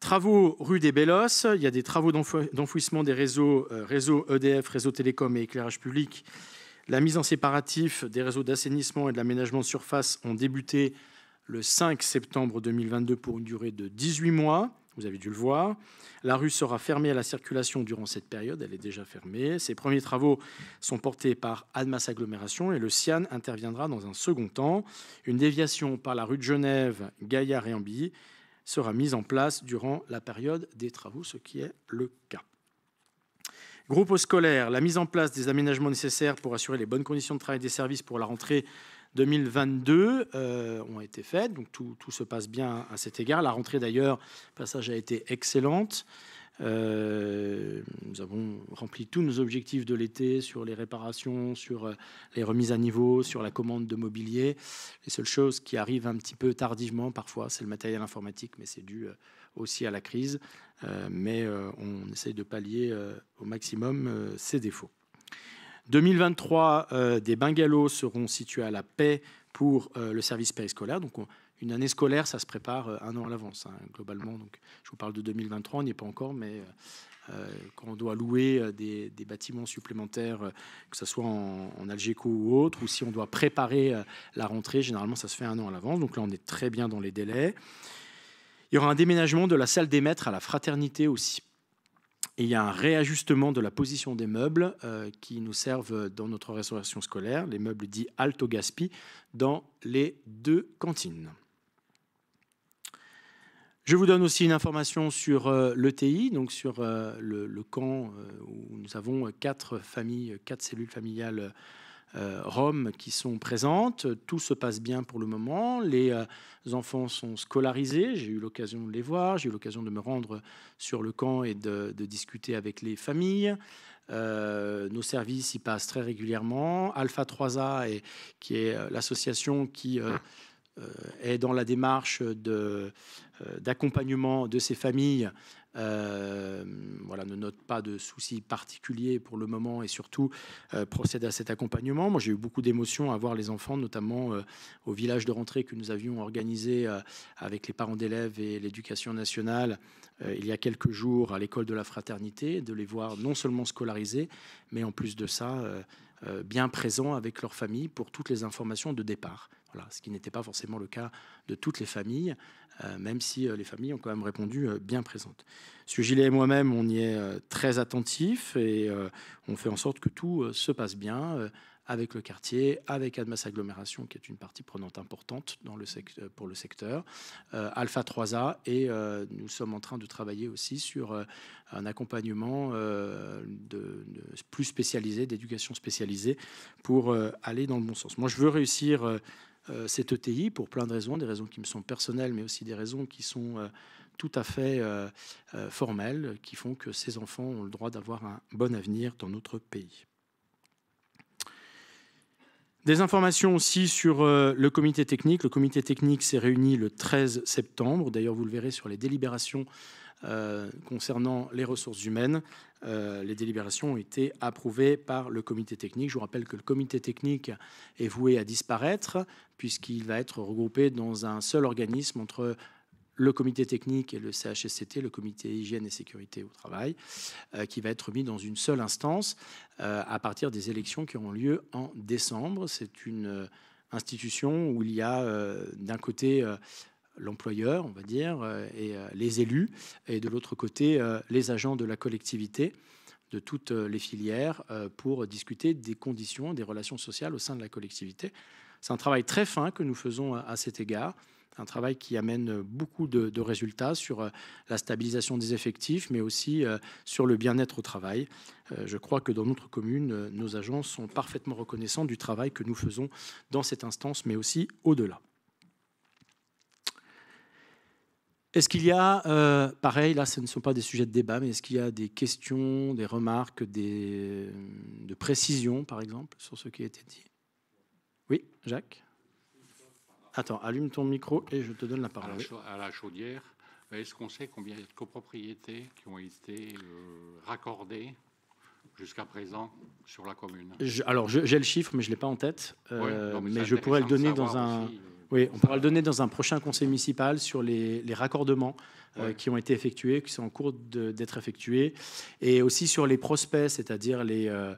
Travaux rue des Bellos, il y a des travaux d'enfouissement des réseaux, réseaux EDF, réseau télécom et éclairage public la mise en séparatif des réseaux d'assainissement et de l'aménagement de surface ont débuté le 5 septembre 2022 pour une durée de 18 mois. Vous avez dû le voir. La rue sera fermée à la circulation durant cette période. Elle est déjà fermée. Ses premiers travaux sont portés par Admas Agglomération et le CIAN interviendra dans un second temps. Une déviation par la rue de Genève, Gaillard et Ambilly sera mise en place durant la période des travaux, ce qui est le cas. Groupe scolaire, la mise en place des aménagements nécessaires pour assurer les bonnes conditions de travail des services pour la rentrée 2022 euh, ont été faites. Donc tout, se passe bien à cet égard. La rentrée d'ailleurs, passage a été excellente. Euh, nous avons rempli tous nos objectifs de l'été sur les réparations, sur euh, les remises à niveau, sur la commande de mobilier. Les seules choses qui arrivent un petit peu tardivement parfois, c'est le matériel informatique, mais c'est dû aussi à la crise. Euh, mais euh, on essaye de pallier euh, au maximum ces défauts. 2023, des bungalows seront situés à la paix pour le service périscolaire. Donc, une année scolaire, ça se prépare un an à l'avance, hein, globalement. Donc, je vous parle de 2023, on n'y est pas encore, mais quand on doit louer des, bâtiments supplémentaires, que ce soit en, en Algéco ou autre, ou si on doit préparer la rentrée, généralement, ça se fait un an à l'avance. Donc là, on est très bien dans les délais. Il y aura un déménagement de la salle des maîtres à la fraternité aussi. Et il y a un réajustement de la position des meubles euh, qui nous servent dans notre restauration scolaire, les meubles dits alto gaspi, dans les deux cantines. Je vous donne aussi une information sur euh, l'ETI, donc sur euh, le, le, camp où nous avons quatre familles, quatre cellules familiales euh, Roms qui sont présentes. Tout se passe bien pour le moment. Les euh, enfants sont scolarisés. J'ai eu l'occasion de les voir. J'ai eu l'occasion de me rendre sur le camp et de, discuter avec les familles. Euh, nos services y passent très régulièrement. Alpha 3A, est, qui est l'association qui est dans la démarche d'accompagnement de, ces familles, euh, voilà, ne note pas de soucis particuliers pour le moment et surtout euh, procède à cet accompagnement. Moi, j'ai eu beaucoup d'émotions à voir les enfants, notamment euh, au village de rentrée que nous avions organisé avec les parents d'élèves et l'éducation nationale il y a quelques jours à l'école de la fraternité, de les voir non seulement scolarisés, mais en plus de ça, bien présents avec leur famille pour toutes les informations de départ ce qui n'était pas forcément le cas de toutes les familles, euh, même si euh, les familles ont quand même répondu euh, bien présentes. Sur Gilet et moi-même, on y est très attentifs et on fait en sorte que tout se passe bien avec le quartier, avec Admas Agglomération, qui est une partie prenante importante dans le secteur, pour le secteur, Alpha 3A, et nous sommes en train de travailler aussi sur un accompagnement plus spécialisé, d'éducation spécialisée, pour aller dans le bon sens. Moi, je veux réussir euh, cette ETI pour plein de raisons, des raisons qui me sont personnelles, mais aussi des raisons qui sont euh, tout à fait euh, formelles, qui font que ces enfants ont le droit d'avoir un bon avenir dans notre pays. Des informations aussi sur le comité technique. Le comité technique s'est réuni le 13 septembre. D'ailleurs, vous le verrez sur les délibérations euh, concernant les ressources humaines, euh, les délibérations ont été approuvées par le comité technique. Je vous rappelle que le comité technique est voué à disparaître puisqu'il va être regroupé dans un seul organisme entre le comité technique et le CHSCT, le comité hygiène et sécurité au travail, euh, qui va être mis dans une seule instance à partir des élections qui auront lieu en décembre. C'est une institution où il y a d'un côté l'employeur, on va dire, euh, et euh, les élus, et de l'autre côté, euh, les agents de la collectivité de toutes les filières pour discuter des conditions, des relations sociales au sein de la collectivité. C'est un travail très fin que nous faisons à cet égard un travail qui amène beaucoup de, résultats sur la stabilisation des effectifs, mais aussi sur le bien-être au travail. Je crois que dans notre commune, nos agents sont parfaitement reconnaissants du travail que nous faisons dans cette instance, mais aussi au-delà. Est-ce qu'il y a, euh, pareil, là, ce ne sont pas des sujets de débat, mais est-ce qu'il y a des questions, des remarques, des, de précisions, par exemple, sur ce qui a été dit Oui, Jacques Attends, allume ton micro et je te donne la parole. À la, chaudière, est-ce qu'on sait combien de copropriétés qui ont été euh, raccordées jusqu'à présent sur la commune Alors, j'ai le chiffre, mais je ne l'ai pas en tête. Euh, mais, je pourrais le donner dans un... Oui, on pourra le donner dans un prochain conseil municipal sur les, raccordements euh, qui ont été effectués, qui sont en cours d'être effectués, et aussi sur les prospects, c'est-à-dire les, euh,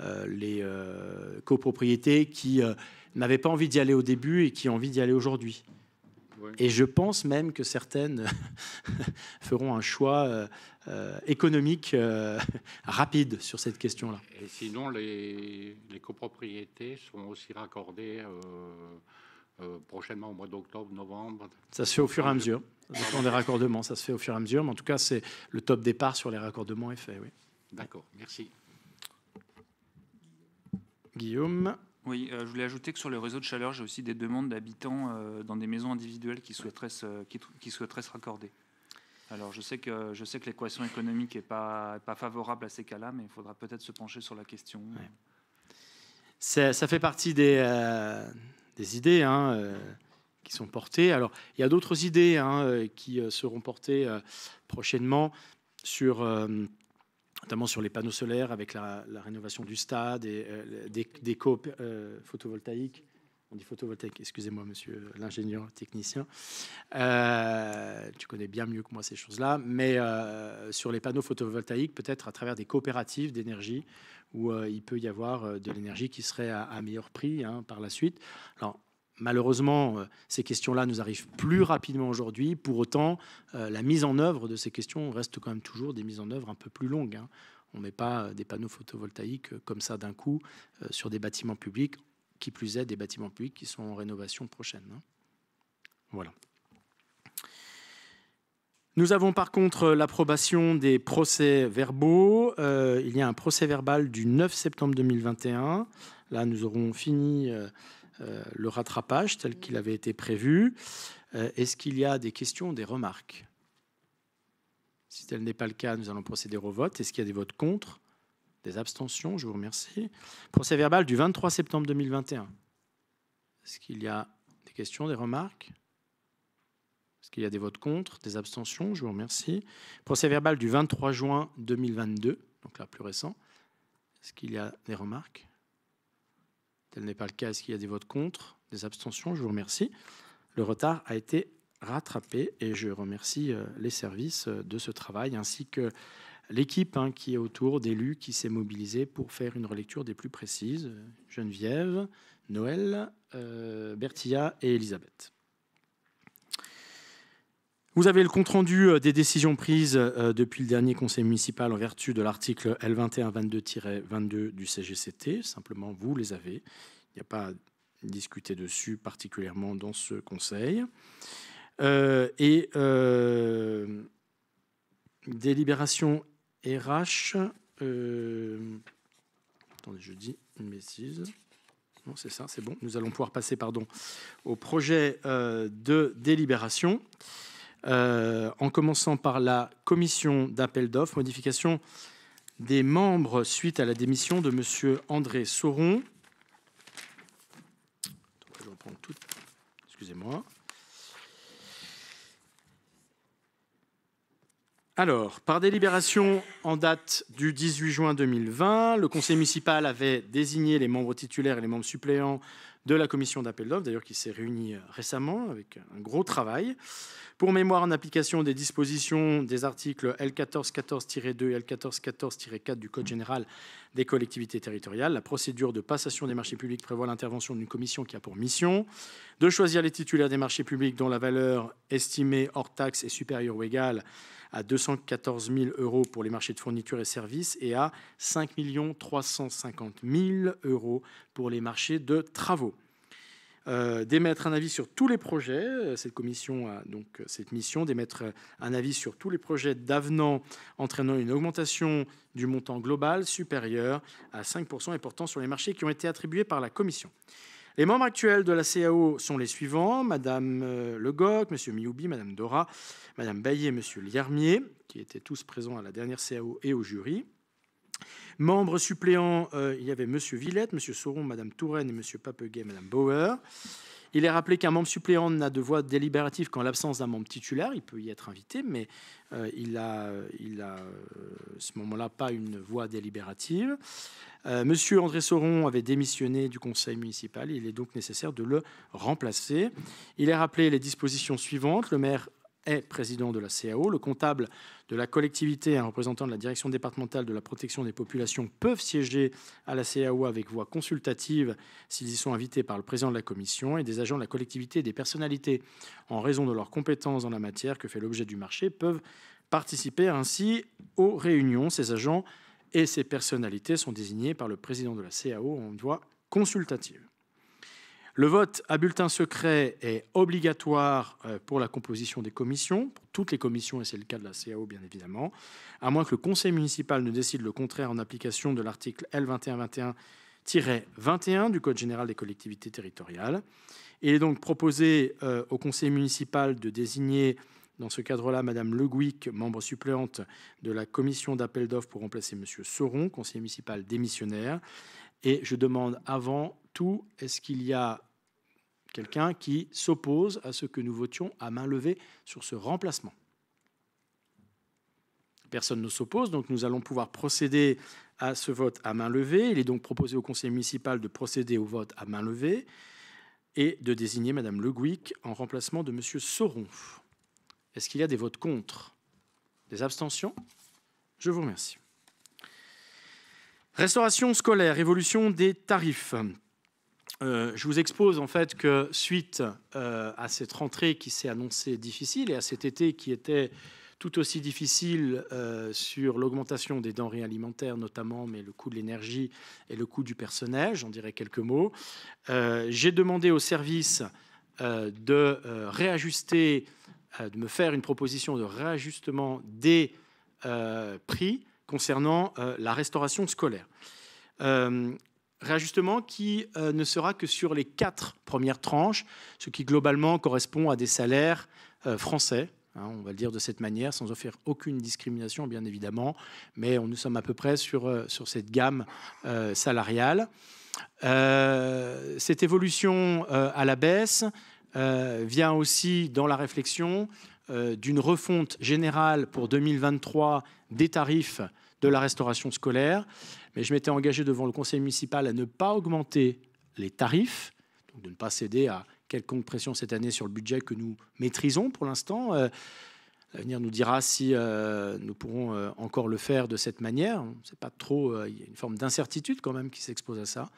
euh, copropriétés qui n'avaient pas envie d'y aller au début et qui ont envie d'y aller aujourd'hui. Et je pense même que certaines (laughs) feront un choix économique (laughs) rapide sur cette question-là. Et sinon, les, copropriétés sont aussi raccordées euh, prochainement au mois d'octobre, novembre Ça se fait au fur et à mesure. Ça des raccordements, ça se fait au fur et à mesure. Mais en tout cas, c'est le top départ sur les raccordements est Oui. D'accord, merci. Guillaume oui, euh, je voulais ajouter que sur le réseau de chaleur, j'ai aussi des demandes d'habitants euh, dans des maisons individuelles qui souhaiteraient, se, qui, se raccorder. Alors je sais que, que l'équation économique n'est pas, pas favorable à ces cas-là, mais il faudra peut-être se pencher sur la question. Ça, fait partie des, des idées hein, euh, qui sont portées. Alors, il y a d'autres idées hein, euh, qui euh, seront portées prochainement sur notamment sur les panneaux solaires avec la, rénovation du stade et des, des coop photovoltaïques. On dit photovoltaïque, excusez-moi, monsieur l'ingénieur technicien. tu connais bien mieux que moi ces choses-là, mais sur les panneaux photovoltaïques, peut-être à travers des coopératives d'énergie où euh, il peut y avoir euh, de l'énergie qui serait à, meilleur prix hein, par la suite. Alors, Malheureusement, euh, ces questions-là nous arrivent plus rapidement aujourd'hui. Pour autant, la mise en œuvre de ces questions reste quand même toujours des mises en œuvre un peu plus longues. Hein. On ne met pas des panneaux photovoltaïques comme ça d'un coup sur des bâtiments publics, qui plus est des bâtiments publics qui sont en rénovation prochaine. Hein. Voilà. Nous avons par contre l'approbation des procès verbaux. Euh, il y a un procès verbal du 9 septembre 2021. Là, nous aurons fini euh, euh, le rattrapage tel qu'il avait été prévu. Est-ce qu'il y a des questions, des remarques Si tel n'est pas le cas, nous allons procéder au vote. Est-ce qu'il y a des votes contre Des abstentions Je vous remercie. Procès verbal du 23 septembre 2021. Est-ce qu'il y a des questions, des remarques qu'il y a des votes contre, des abstentions, je vous remercie. Procès verbal du 23 juin 2022, donc la plus récent. Est-ce qu'il y a des remarques Tel n'est pas le cas. Est-ce qu'il y a des votes contre, des abstentions Je vous remercie. Le retard a été rattrapé et je remercie euh, les services euh, de ce travail ainsi que l'équipe hein, qui est autour d'élus qui s'est mobilisée pour faire une relecture des plus précises. Euh, Geneviève, Noël, Bertilla et Elisabeth. Vous avez le compte-rendu euh, des décisions prises euh, depuis le dernier conseil municipal en vertu de l'article L2122-22 du CGCT. Simplement, vous les avez. Il n'y a pas à discuter dessus particulièrement dans ce conseil. Euh, et délibération RH. attendez, je dis une bêtise. Non, c'est ça, c'est bon. Nous allons pouvoir passer pardon, au projet de délibération. Euh, en commençant par la commission d'appel d'offres, modification des membres suite à la démission de M. André Sauron. Alors, par délibération en date du 18 juin 2020, le conseil municipal avait désigné les membres titulaires et les membres suppléants de la commission d'appel d'offres, d'ailleurs qui s'est réunie euh, récemment avec un gros travail. Pour mémoire, en application des dispositions des articles L1414-2 et L1414-4 du Code général des collectivités territoriales. La procédure de passation des marchés publics prévoit l'intervention d'une commission qui a pour mission de choisir les titulaires des marchés publics dont la valeur estimée hors taxe est supérieure ou égale à 214 000 euros pour les marchés de fournitures et services et à 5 350 000 euros pour les marchés de travaux. Euh, d'émettre un avis sur tous les projets. Cette commission a donc cette mission d'émettre un avis sur tous les projets d'avenant entraînant une augmentation du montant global supérieur à 5% et portant sur les marchés qui ont été attribués par la commission. Les membres actuels de la CAO sont les suivants Madame euh, Le Goc, Monsieur Mioubi, Madame Dora, Madame et M. Liermier, qui étaient tous présents à la dernière CAO et au jury. Membres suppléant, euh, il y avait M. Villette, M. Sauron, Mme Touraine et M. Papeguet, Mme Bauer. Il est rappelé qu'un membre suppléant n'a de voix délibérative qu'en l'absence d'un membre titulaire. Il peut y être invité, mais euh, il a, à euh, ce moment-là pas une voix délibérative. Monsieur André Sauron avait démissionné du conseil municipal. Il est donc nécessaire de le remplacer. Il est rappelé les dispositions suivantes. Le maire est président de la CAO. Le comptable de la collectivité et un représentant de la direction départementale de la protection des populations peuvent siéger à la CAO avec voix consultative s'ils y sont invités par le président de la commission et des agents de la collectivité et des personnalités en raison de leurs compétences dans la matière que fait l'objet du marché peuvent participer ainsi aux réunions. Ces agents et ces personnalités sont désignés par le président de la CAO en voix consultative. Le vote à bulletin secret est obligatoire euh, pour la composition des commissions, pour toutes les commissions, et c'est le cas de la CAO bien évidemment, à moins que le conseil municipal ne décide le contraire en application de l'article L2121-21 du Code général des collectivités territoriales. Il est donc proposé euh, au conseil municipal de désigner dans ce cadre-là, Madame Le Gouic, membre suppléante de la commission d'appel d'offres pour remplacer M. Sauron, conseiller municipal démissionnaire. Et je demande avant tout, est-ce qu'il y a quelqu'un qui s'oppose à ce que nous votions à main levée sur ce remplacement Personne ne s'oppose, donc nous allons pouvoir procéder à ce vote à main levée. Il est donc proposé au conseil municipal de procéder au vote à main levée et de désigner Madame Le Gouic en remplacement de Monsieur Sauron. Est-ce qu'il y a des votes contre Des abstentions Je vous remercie. Restauration scolaire, évolution des tarifs. Euh, je vous expose en fait que suite euh, à cette rentrée qui s'est annoncée difficile et à cet été qui était tout aussi difficile euh, sur l'augmentation des denrées alimentaires notamment, mais le coût de l'énergie et le coût du personnel, j'en dirai quelques mots, j'ai demandé au service de réajuster, de me faire une proposition de réajustement des prix concernant euh, la restauration scolaire. Euh, réajustement qui euh, ne sera que sur les quatre premières tranches, ce qui globalement correspond à des salaires français, hein, on va le dire de cette manière, sans offrir aucune discrimination bien évidemment, mais on, nous sommes à peu près sur, sur cette gamme salariale. cette évolution à la baisse vient aussi dans la réflexion d'une refonte générale pour 2023 des tarifs de la restauration scolaire. Mais je m'étais engagé devant le conseil municipal à ne pas augmenter les tarifs, donc de ne pas céder à quelconque pression cette année sur le budget que nous maîtrisons pour l'instant. Euh, l'avenir nous dira si euh, nous pourrons euh, encore le faire de cette manière. C'est pas trop. Il y a une forme d'incertitude quand même qui s'expose à ça.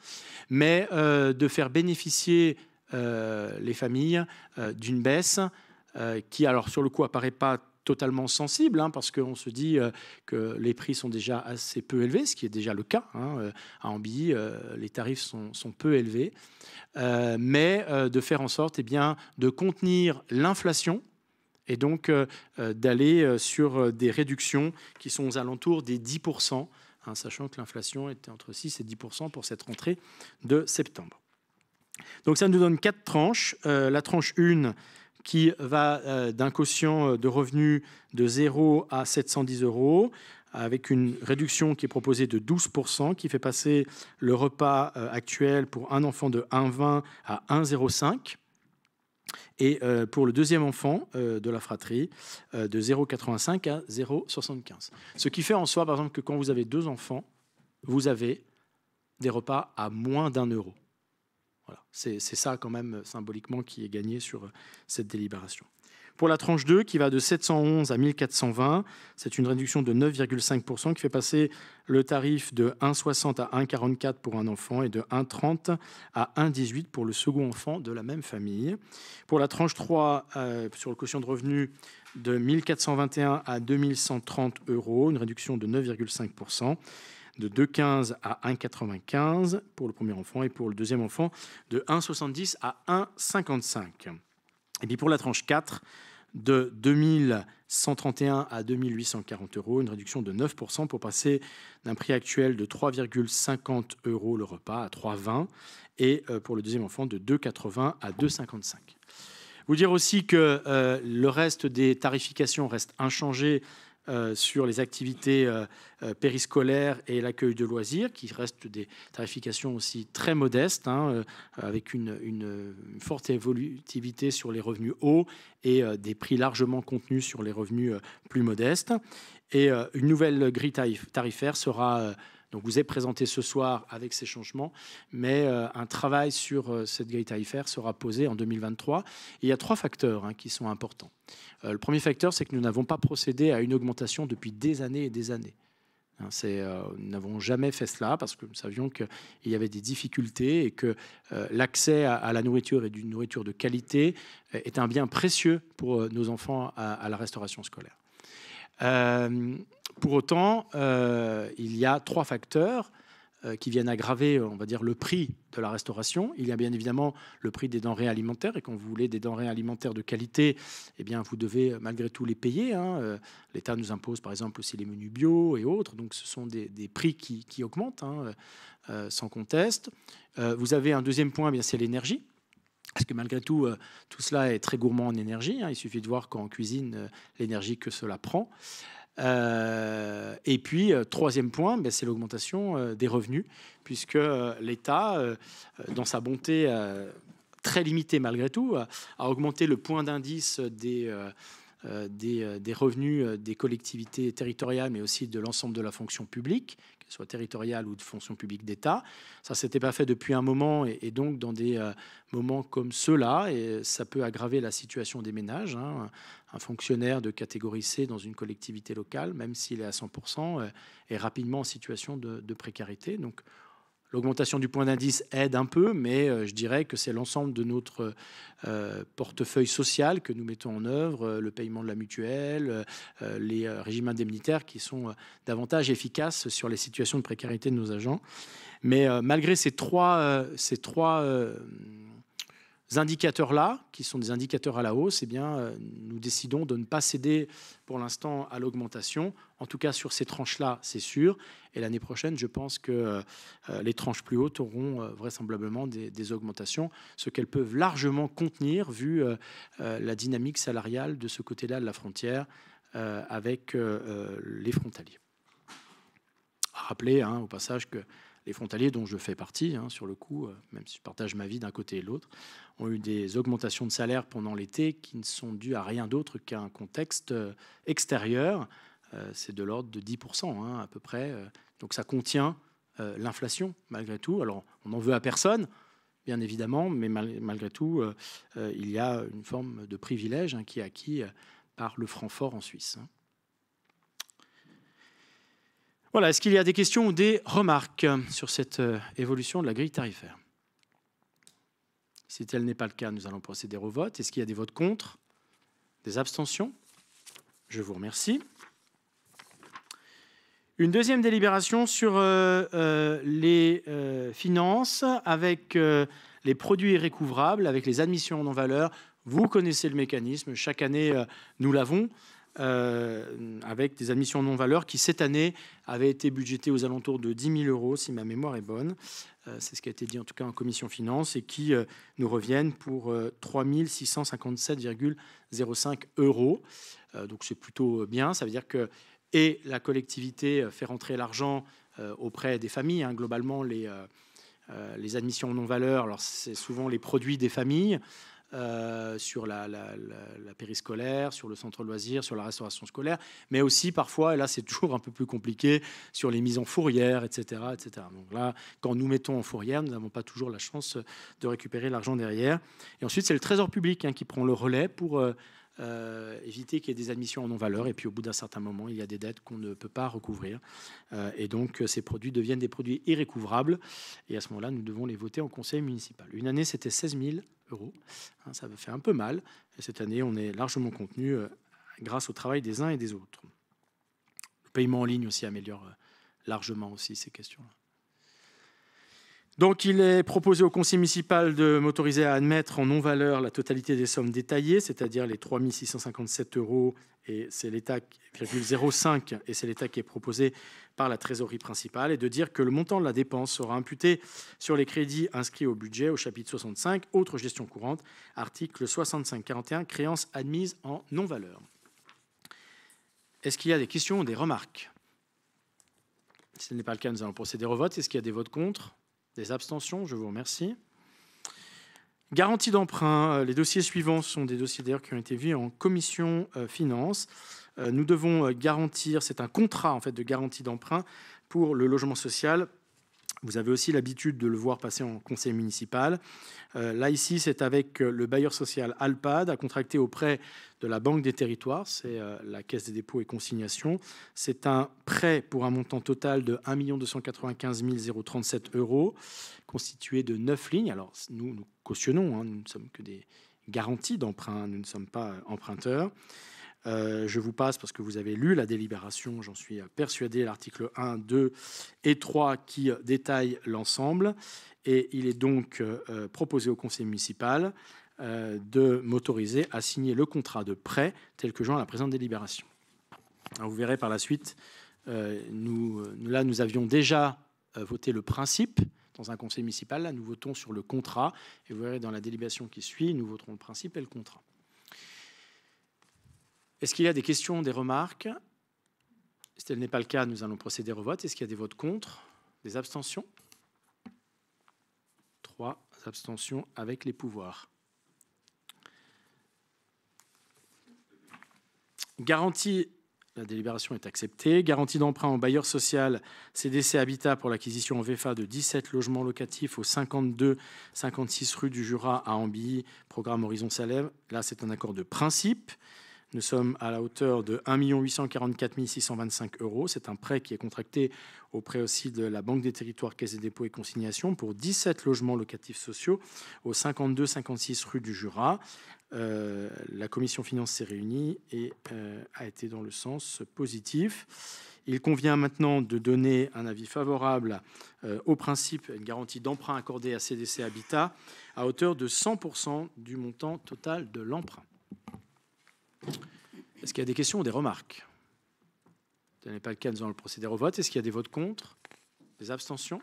Mais de faire bénéficier les familles d'une baisse qui, alors sur le coup, apparaît pas totalement sensible, hein, parce qu'on se dit euh, que les prix sont déjà assez peu élevés, ce qui est déjà le cas. Hein, euh, à Ambi, euh, les tarifs sont, sont peu élevés. mais de faire en sorte et eh bien, de contenir l'inflation et donc d'aller sur des réductions qui sont aux alentours des 10%, hein, sachant que l'inflation était entre 6 et 10% pour cette rentrée de septembre. Donc ça nous donne quatre tranches. la tranche 1, qui va euh, d'un quotient euh, de revenus de 0 à 710 euros, avec une réduction qui est proposée de 12%, qui fait passer le repas euh, actuel pour un enfant de 1,20 à 1,05. Et pour le deuxième enfant de la fratrie, de 0,85 à 0,75. Ce qui fait en soi, par exemple, que quand vous avez deux enfants, vous avez des repas à moins d'un euro c'est ça quand même symboliquement qui est gagné sur euh, cette délibération. Pour la tranche 2, qui va de 711 à 1420, c'est une réduction de 9,5% qui fait passer le tarif de 1,60 à 1,44 pour un enfant et de 1,30 à 1,18 pour le second enfant de la même famille. Pour la tranche 3, euh, sur le quotient de revenu de 1421 à 2130 euros, une réduction de 9,5% de 2,15 à 1,95 pour le premier enfant et pour le deuxième enfant de 1,70 à 1,55. Et puis pour la tranche 4, de 2131 à 2840 euros, une réduction de 9% pour passer d'un prix actuel de 3,50 euros le repas à 3,20 et euh, pour le deuxième enfant de 2,80 à 2,55. Vous dire aussi que euh, le reste des tarifications reste inchangé euh, sur les activités euh, euh, périscolaires et l'accueil de loisirs, qui restent des tarifications aussi très modestes, hein, avec une, forte évolutivité sur les revenus hauts et des prix largement contenus sur les revenus plus modestes. Et une nouvelle grille tarifaire sera donc vous êtes présenté ce soir avec ces changements, mais euh, un travail sur euh, cette grille tarifaire sera posé en 2023. il y a trois facteurs hein, qui sont importants. Euh, le premier facteur, c'est que nous n'avons pas procédé à une augmentation depuis des années et des années. Hein, nous n'avons jamais fait cela parce que nous savions qu'il y avait des difficultés et que l'accès à, la nourriture et d'une nourriture de qualité est un bien précieux pour nos enfants à, à la restauration scolaire. Pour autant, euh, il y a trois facteurs euh, qui viennent aggraver, on va dire, le prix de la restauration. Il y a bien évidemment le prix des denrées alimentaires, et quand vous voulez des denrées alimentaires de qualité, eh bien, vous devez malgré tout les payer. Hein. Euh, L'État nous impose, par exemple, aussi les menus bio et autres, donc ce sont des, prix qui, augmentent, hein, sans conteste. vous avez un deuxième point, eh bien, c'est l'énergie. Parce que malgré tout, tout cela est très gourmand en énergie. Hein. Il suffit de voir on cuisine, l'énergie que cela prend. Euh, et puis, euh, troisième point, ben, c'est l'augmentation euh, des revenus, puisque l'État, dans sa bonté très limitée malgré tout, a, augmenté le point d'indice des, revenus des collectivités territoriales, mais aussi de l'ensemble de la fonction publique, soit territoriales ou de fonction publique d'État. Ça ne s'était pas fait depuis un moment et, donc dans des euh, moments comme ceux-là, et ça peut aggraver la situation des ménages. Hein. Un fonctionnaire de catégorie C dans une collectivité locale, même s'il est à 100%, euh, est rapidement en situation de, de précarité. Donc L'augmentation du point d'indice aide un peu, mais euh, je dirais que c'est l'ensemble de notre euh, portefeuille social que nous mettons en œuvre, euh, le paiement de la mutuelle, les régimes indemnitaires qui sont davantage efficaces sur les situations de précarité de nos agents. Mais malgré ces trois, ces trois indicateurs-là, qui sont des indicateurs à la hausse, et eh bien, euh, nous décidons de ne pas céder pour l'instant à l'augmentation. En tout cas, sur ces tranches-là, c'est sûr. Et l'année prochaine, je pense que euh, euh, les tranches plus hautes auront vraisemblablement des, augmentations, ce qu'elles peuvent largement contenir vu la dynamique salariale de ce côté-là de la frontière avec les frontaliers. Rappelez rappeler hein, au passage que les frontaliers dont je fais partie, hein, sur le coup, euh, même si je partage ma vie d'un côté et de l'autre, ont eu des augmentations de salaire pendant l'été qui ne sont dues à rien d'autre qu'à un contexte euh, extérieur. Euh, c'est de l'ordre de 10% hein, à peu près. Donc ça contient l'inflation malgré tout. Alors on n'en veut à personne, bien évidemment, mais malgré tout, il y a une forme de privilège hein, qui est acquis par le franc fort en Suisse. Voilà, est-ce qu'il y a des questions ou des remarques sur cette euh, évolution de la grille tarifaire Si tel n'est pas le cas, nous allons procéder au vote. Est-ce qu'il y a des votes contre Des abstentions Je vous remercie. Une deuxième délibération sur euh, euh, les finances avec les produits irrécouvrables, avec les admissions en non-valeur. Vous connaissez le mécanisme, chaque année nous l'avons. Euh, avec des admissions non-valeur qui, cette année, avaient été budgétées aux alentours de 10 000 euros, si ma mémoire est bonne. Euh, c'est ce qui a été dit en tout cas en commission finance et qui euh, nous reviennent pour 3 657,05 euros. donc c'est plutôt bien. Ça veut dire que et la collectivité fait rentrer l'argent auprès des familles. Hein. globalement, les, les admissions non-valeur, alors c'est souvent les produits des familles. Euh, sur la, périscolaire, sur le centre loisir, sur la restauration scolaire, mais aussi parfois, et là c'est (laughs) toujours un peu plus compliqué, sur les mises en fourrière, etc. Donc là, quand nous mettons en fourrière, nous n'avons pas toujours la chance euh, de récupérer l'argent derrière. Et ensuite, c'est le Trésor public hein, qui prend le relais pour... Euh, éviter qu'il y ait des admissions en non-valeur. Et puis au bout d'un certain moment, il y a des dettes qu'on ne peut pas recouvrir. et donc ces produits deviennent des produits irrécouvrables. Et à ce moment-là, nous devons les voter en conseil municipal. Une année, c'était 16 000 euros. Hein, ça fait un peu mal. cette année, on est largement contenu euh, grâce au travail des uns et des autres. Le paiement en ligne aussi améliore euh, largement aussi ces questions-là. Donc, il est proposé au conseil municipal de m'autoriser à admettre en non-valeur la totalité des sommes détaillées, c'est-à-dire les 3 657 euros, et c'est l'État et c'est l'État qui est proposé par la trésorerie principale, et de dire que le montant de la dépense sera imputé sur les crédits inscrits au budget au chapitre 65, autre gestion courante, article 6541, créances admises en non-valeur. Est-ce qu'il y a des questions ou des remarques Si ce n'est pas le cas, nous allons procéder au vote. Est-ce qu'il y a des votes contre des abstentions, je vous remercie. Garantie d'emprunt, euh, les dossiers suivants sont des dossiers d'ailleurs qui ont été vus en commission euh, finance. Euh, nous devons garantir, c'est un contrat en fait de garantie d'emprunt pour le logement social vous avez aussi l'habitude de le voir passer en conseil municipal. Euh, là, ici, c'est avec euh, le bailleur social Alpad, à contracter auprès de la Banque des Territoires, c'est euh, la Caisse des dépôts et consignations. C'est un prêt pour un montant total de 1 295 037 euros, constitué de 9 lignes. Alors, nous, nous cautionnons, hein. nous ne sommes que des garanties d'emprunt, nous ne sommes pas emprunteurs. Euh, je vous passe, parce que vous avez lu la délibération, j'en suis persuadé, l'article 1, 2 et 3 qui détaillent l'ensemble. Et il est donc euh, proposé au conseil municipal euh, de m'autoriser à signer le contrat de prêt tel que joint à la présente délibération. vous verrez par la suite, nous, là, nous avions déjà voté le principe dans un conseil municipal. Là, nous votons sur le contrat. Et vous verrez dans la délibération qui suit, nous voterons le principe et le contrat. Est-ce qu'il y a des questions, des remarques Si tel n'est pas le cas, nous allons procéder au vote. Est-ce qu'il y a des votes contre Des abstentions Trois abstentions avec les pouvoirs. Garantie, la délibération est acceptée. Garantie d'emprunt en bailleur social CDC Habitat pour l'acquisition en VFA de 17 logements locatifs au 52-56 rue du Jura à Ambilly, programme Horizon Salève. Là, c'est un accord de principe. Nous sommes à la hauteur de 1 844 625 euros. C'est un prêt qui est contracté auprès aussi de la Banque des territoires, Caisse des dépôts et consignations pour 17 logements locatifs sociaux au 52-56 rue du Jura. Euh, la commission finance s'est réunie et euh, a été dans le sens positif. Il convient maintenant de donner un avis favorable euh, au principe une garantie d'emprunt accordée à CDC Habitat à hauteur de 100% du montant total de l'emprunt. Est-ce qu'il y a des questions ou des remarques Ce n'est pas le cas, nous allons le procéder au vote. Est-ce qu'il y a des votes contre Des abstentions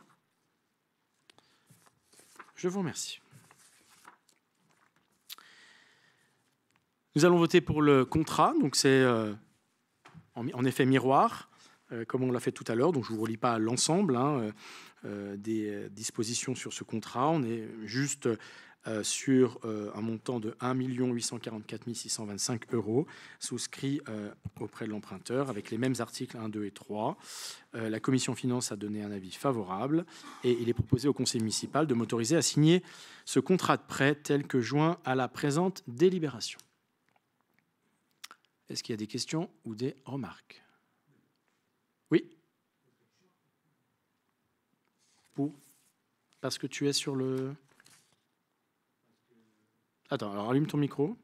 Je vous remercie. Nous allons voter pour le contrat, donc c'est euh, en, effet miroir, euh, comme on l'a fait tout à l'heure, donc je ne vous relis pas l'ensemble hein, euh, des dispositions sur ce contrat. On est juste euh, sur euh, un montant de 1 844 625 euros, souscrit euh, auprès de l'emprunteur avec les mêmes articles 1, 2 et 3. la commission finance a donné un avis favorable et il est proposé au conseil municipal de m'autoriser à signer ce contrat de prêt tel que joint à la présente délibération. Est-ce qu'il y a des questions ou des remarques Oui Parce que tu es sur le... Attends, alors allume ton micro.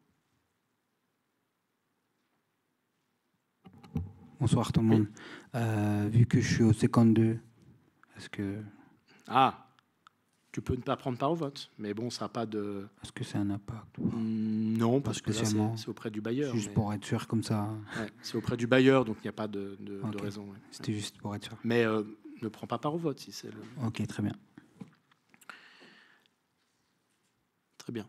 Bonsoir tout le monde. Euh, vu que je suis au 52, est-ce que. Ah Tu peux ne pas prendre part au vote, mais bon, ça n'a pas de. Est-ce que c'est un impact mm, Non, parce que c'est auprès du bailleur. Juste pour être sûr comme ça. c'est auprès du bailleur, donc il n'y a pas de, raison. C'était juste pour être sûr. Mais euh, ne prends pas part au vote si c'est le. Ok, très bien. Très bien.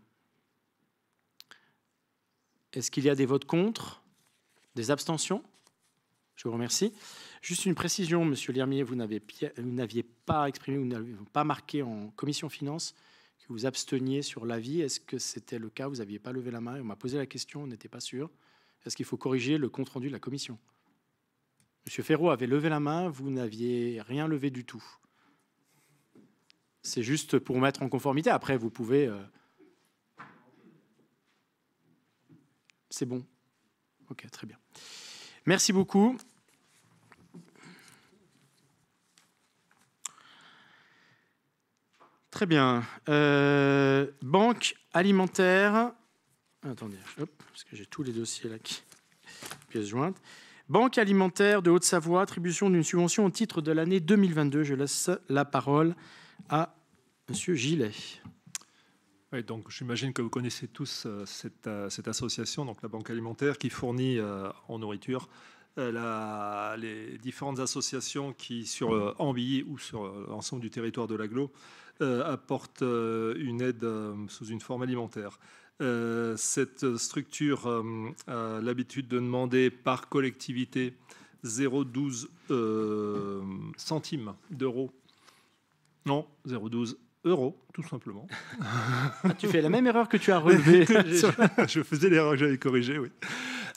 Est-ce qu'il y a des votes contre Des abstentions Je vous remercie. Juste une précision, Monsieur Lhermier, vous n'aviez pas exprimé, vous n'avez pas marqué en commission finance que vous absteniez sur l'avis. Est-ce que c'était le cas Vous n'aviez pas levé la main on m'a posé la question, on n'était pas sûr. Est-ce qu'il faut corriger le compte-rendu de la commission Monsieur Ferraud avait levé la main, vous n'aviez rien levé du tout. C'est juste pour mettre en conformité. Après, vous pouvez... Euh, C'est bon Ok, très bien. Merci beaucoup. Très bien. Euh, banque alimentaire. Attendez, hop, parce que j'ai tous les dossiers là qui. Pièce jointe. Banque alimentaire de Haute-Savoie, attribution d'une subvention au titre de l'année 2022. Je laisse la parole à Monsieur Gillet donc j'imagine que vous connaissez tous euh, euh, cette, association, donc la Banque alimentaire, qui fournit euh, en nourriture les différentes associations qui, sur Ambilly ou sur l'ensemble du territoire de l'aglo, apportent une aide sous une forme alimentaire. Cette structure a l'habitude de demander par collectivité 0,12 centimes d'euros. Non, 0,12 euros, tout simplement. (laughs) Ah, tu fais la même erreur que tu as relevée. (laughs) je faisais l'erreur que j'avais corrigée, oui.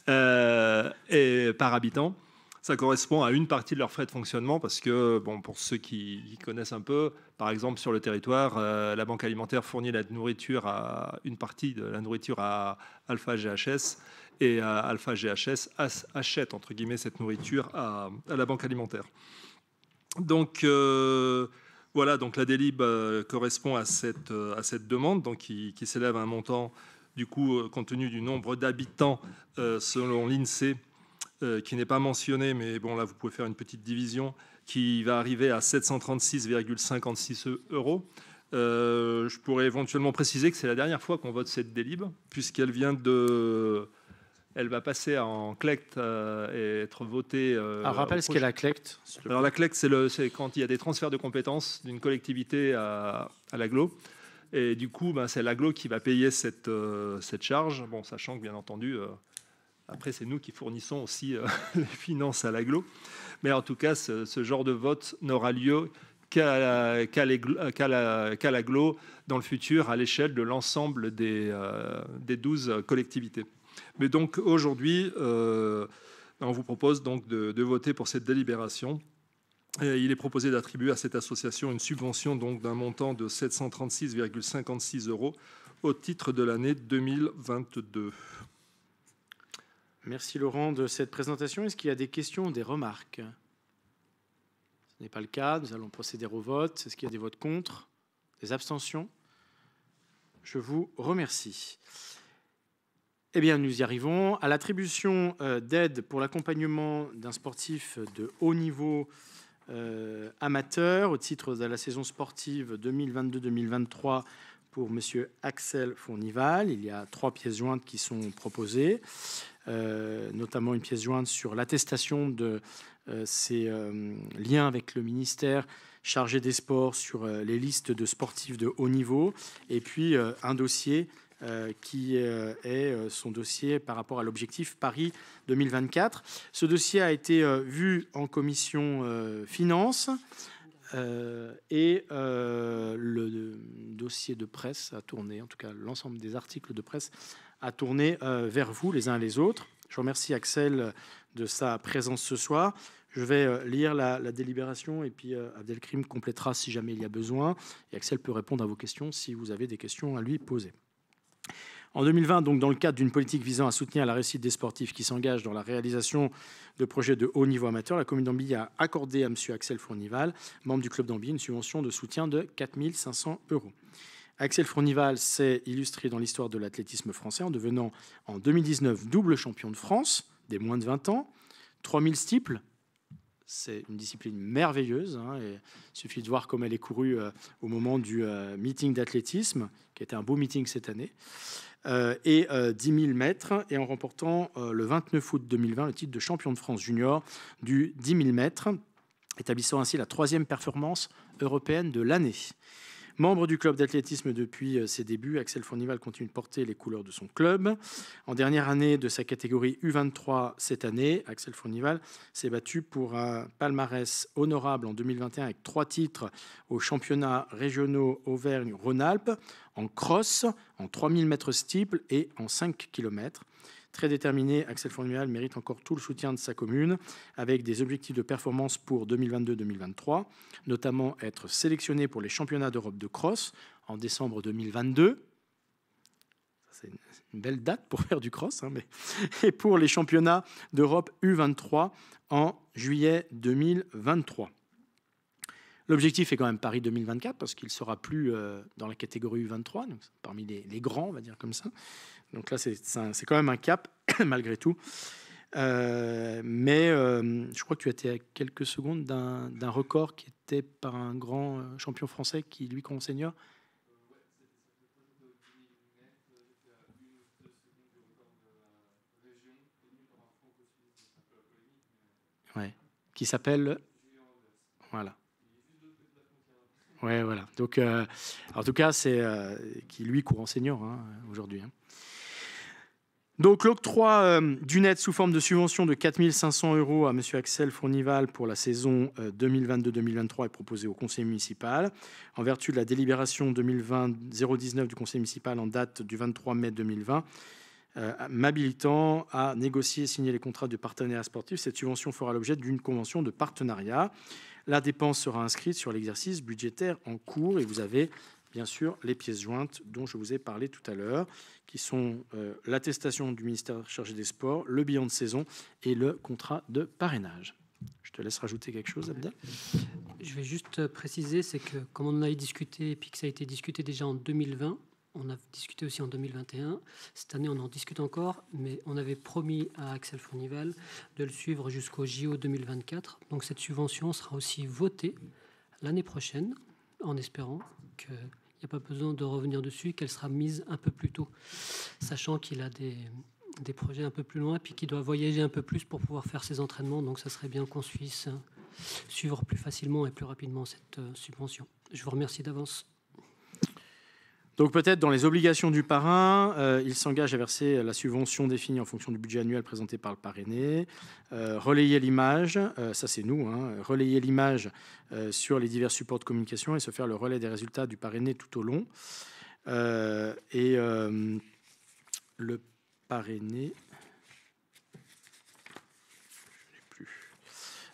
Euh, et par habitant, ça correspond à une partie de leurs frais de fonctionnement parce que, bon, pour ceux qui, connaissent un peu, par exemple, sur le territoire, euh, la banque alimentaire fournit la nourriture à une partie de la nourriture à Alpha GHS et Alpha GHS achète, entre guillemets, cette nourriture à, la banque alimentaire. Donc, euh, voilà, donc la délib euh, correspond à cette, euh, à cette demande, donc qui, s'élève à un montant, du coup, euh, compte tenu du nombre d'habitants selon l'INSEE, e, qui n'est pas mentionné, mais bon, là, vous pouvez faire une petite division, qui va arriver à 736,56 euros. je pourrais éventuellement préciser que c'est la dernière fois qu'on vote cette délibre, puisqu'elle vient de elle va passer en CLECT euh, et être votée. Euh, un rappel rappelle ce qu'est la CLECT. Alors, la CLECT, c'est quand il y a des transferts de compétences d'une collectivité à, à l'aglo. Et du coup, ben, c'est l'agglo qui va payer euh, cette, charge. Bon, sachant que, bien entendu, après, c'est nous qui fournissons aussi (laughs) les finances à l'agglo. Mais en tout cas, ce, genre de vote n'aura lieu qu'à l'agglo l'aglo dans le futur à l'échelle de l'ensemble des, des 12 collectivités. Mais donc aujourd'hui, euh, on vous propose donc de, voter pour cette délibération. il est proposé d'attribuer à cette association une subvention donc d'un montant de 736,56 euros au titre de l'année 2022. Merci Laurent de cette présentation. Est-ce qu'il y a des questions, des remarques Ce n'est pas le cas. Nous allons procéder au vote. Est-ce qu'il y a des votes contre, des abstentions Je vous remercie. Eh bien, nous y arrivons. À l'attribution euh, d'aide pour l'accompagnement d'un sportif de haut niveau euh, amateur au titre de la saison sportive 2022-2023 pour M. Axel Fournival. Il y a trois pièces jointes qui sont proposées, euh, notamment une pièce jointe sur l'attestation de ses liens avec le ministère chargé des sports sur les listes de sportifs de haut niveau, et puis un dossier euh, qui euh, est euh, son dossier par rapport à l'objectif Paris 2024. Ce dossier a été vu en commission finance. et le, dossier de presse a tourné, en tout cas l'ensemble des articles de presse a tourné vers vous les uns les autres. Je remercie Axel de sa présence ce soir. Je vais lire la, la, délibération et puis Abdelkrim complétera si jamais il y a besoin. Et Axel peut répondre à vos questions si vous avez des questions à lui poser. En 2020, donc, dans le cadre d'une politique visant à soutenir la réussite des sportifs qui s'engagent dans la réalisation de projets de haut niveau amateur, la commune d'Ambi a accordé à M. Axel Fournival, membre du club d'Ambi, une subvention de soutien de 4 500 euros. Axel Fournival s'est illustré dans l'histoire de l'athlétisme français en devenant en 2019 double champion de France des moins de 20 ans, 3000 stiples, c'est une discipline merveilleuse. Hein, il suffit de voir comment elle est courue euh, au moment du euh, meeting d'athlétisme, qui était un beau meeting cette année. Euh, et 10 euh, 000 mètres, et en remportant euh, le 29 août 2020 le titre de champion de France junior du 10 000 mètres, établissant ainsi la troisième performance européenne de l'année. Membre du club d'athlétisme depuis euh, ses débuts, Axel Fournival continue de porter les couleurs de son club. En dernière année de sa catégorie U23 cette année, Axel Fournival s'est battu pour un palmarès honorable en 2021 avec trois titres aux championnats régionaux Auvergne-Rhône-Alpes, en cross, en 3000 mètres steeple et en 5 km. Très déterminé, Axel Fournual mérite encore tout le soutien de sa commune, avec des objectifs de performance pour 2022-2023, notamment être sélectionné pour les championnats d'Europe de cross en décembre 2022. C'est une belle date pour (laughs) faire du cross, hein, mais... (laughs) et pour les championnats d'Europe U23 en juillet 2023. L'objectif est quand même Paris 2024 parce qu'il sera plus euh, dans la catégorie U23, donc parmi les, grands, on va dire comme ça. Donc là, c'est quand même un cap (coughs) malgré tout. Euh, mais euh, je crois que tu étais à quelques secondes d'un record qui était par un grand champion français qui, lui, qu'on senior. Ouais. Qui s'appelle. Voilà. Ouais, voilà. Donc, euh, en tout cas, c'est euh, qui lui court enseignant hein, aujourd'hui. Hein. Donc, l'octroi du euh, d'une aide sous forme de subvention de 4 500 euros à M. Axel Fournival pour la saison 2022-2023 est proposé au Conseil municipal. En vertu de la délibération 2020-019 du Conseil municipal en date du 23 mai 2020, m'habilitant à négocier et signer les contrats de partenariat sportif, cette subvention fera l'objet d'une convention de partenariat la dépense sera inscrite sur l'exercice budgétaire en cours et vous avez bien sûr les pièces jointes dont je vous ai parlé tout à l'heure, qui sont euh, l'attestation du ministère chargé des Sports, le bilan de saison et le contrat de parrainage. Je te laisse rajouter quelque chose, Abdel. Je vais juste préciser, c'est que comme on en a discuté et puis que ça a été discuté déjà en 2020, on a discuté aussi en 2021. Cette année, on en discute encore, mais on avait promis à Axel Fournival de le suivre jusqu'au JO 2024. Donc cette subvention sera aussi votée l'année prochaine, en espérant qu'il n'y a pas besoin de revenir dessus, qu'elle sera mise un peu plus tôt, sachant qu'il a des, projets un peu plus loin, puis qu'il doit voyager un peu plus pour pouvoir faire ses entraînements. Donc ça serait bien qu'on puisse suivre plus facilement et plus rapidement cette euh, subvention. Je vous remercie d'avance. Donc peut-être dans les obligations du parrain, euh, il s'engage à verser la subvention définie en fonction du budget annuel présenté par le parrainé, euh, relayer l'image, euh, ça c'est nous, hein, relayer l'image sur les divers supports de communication et se faire le relais des résultats du parrainé tout au long. et le parrainé...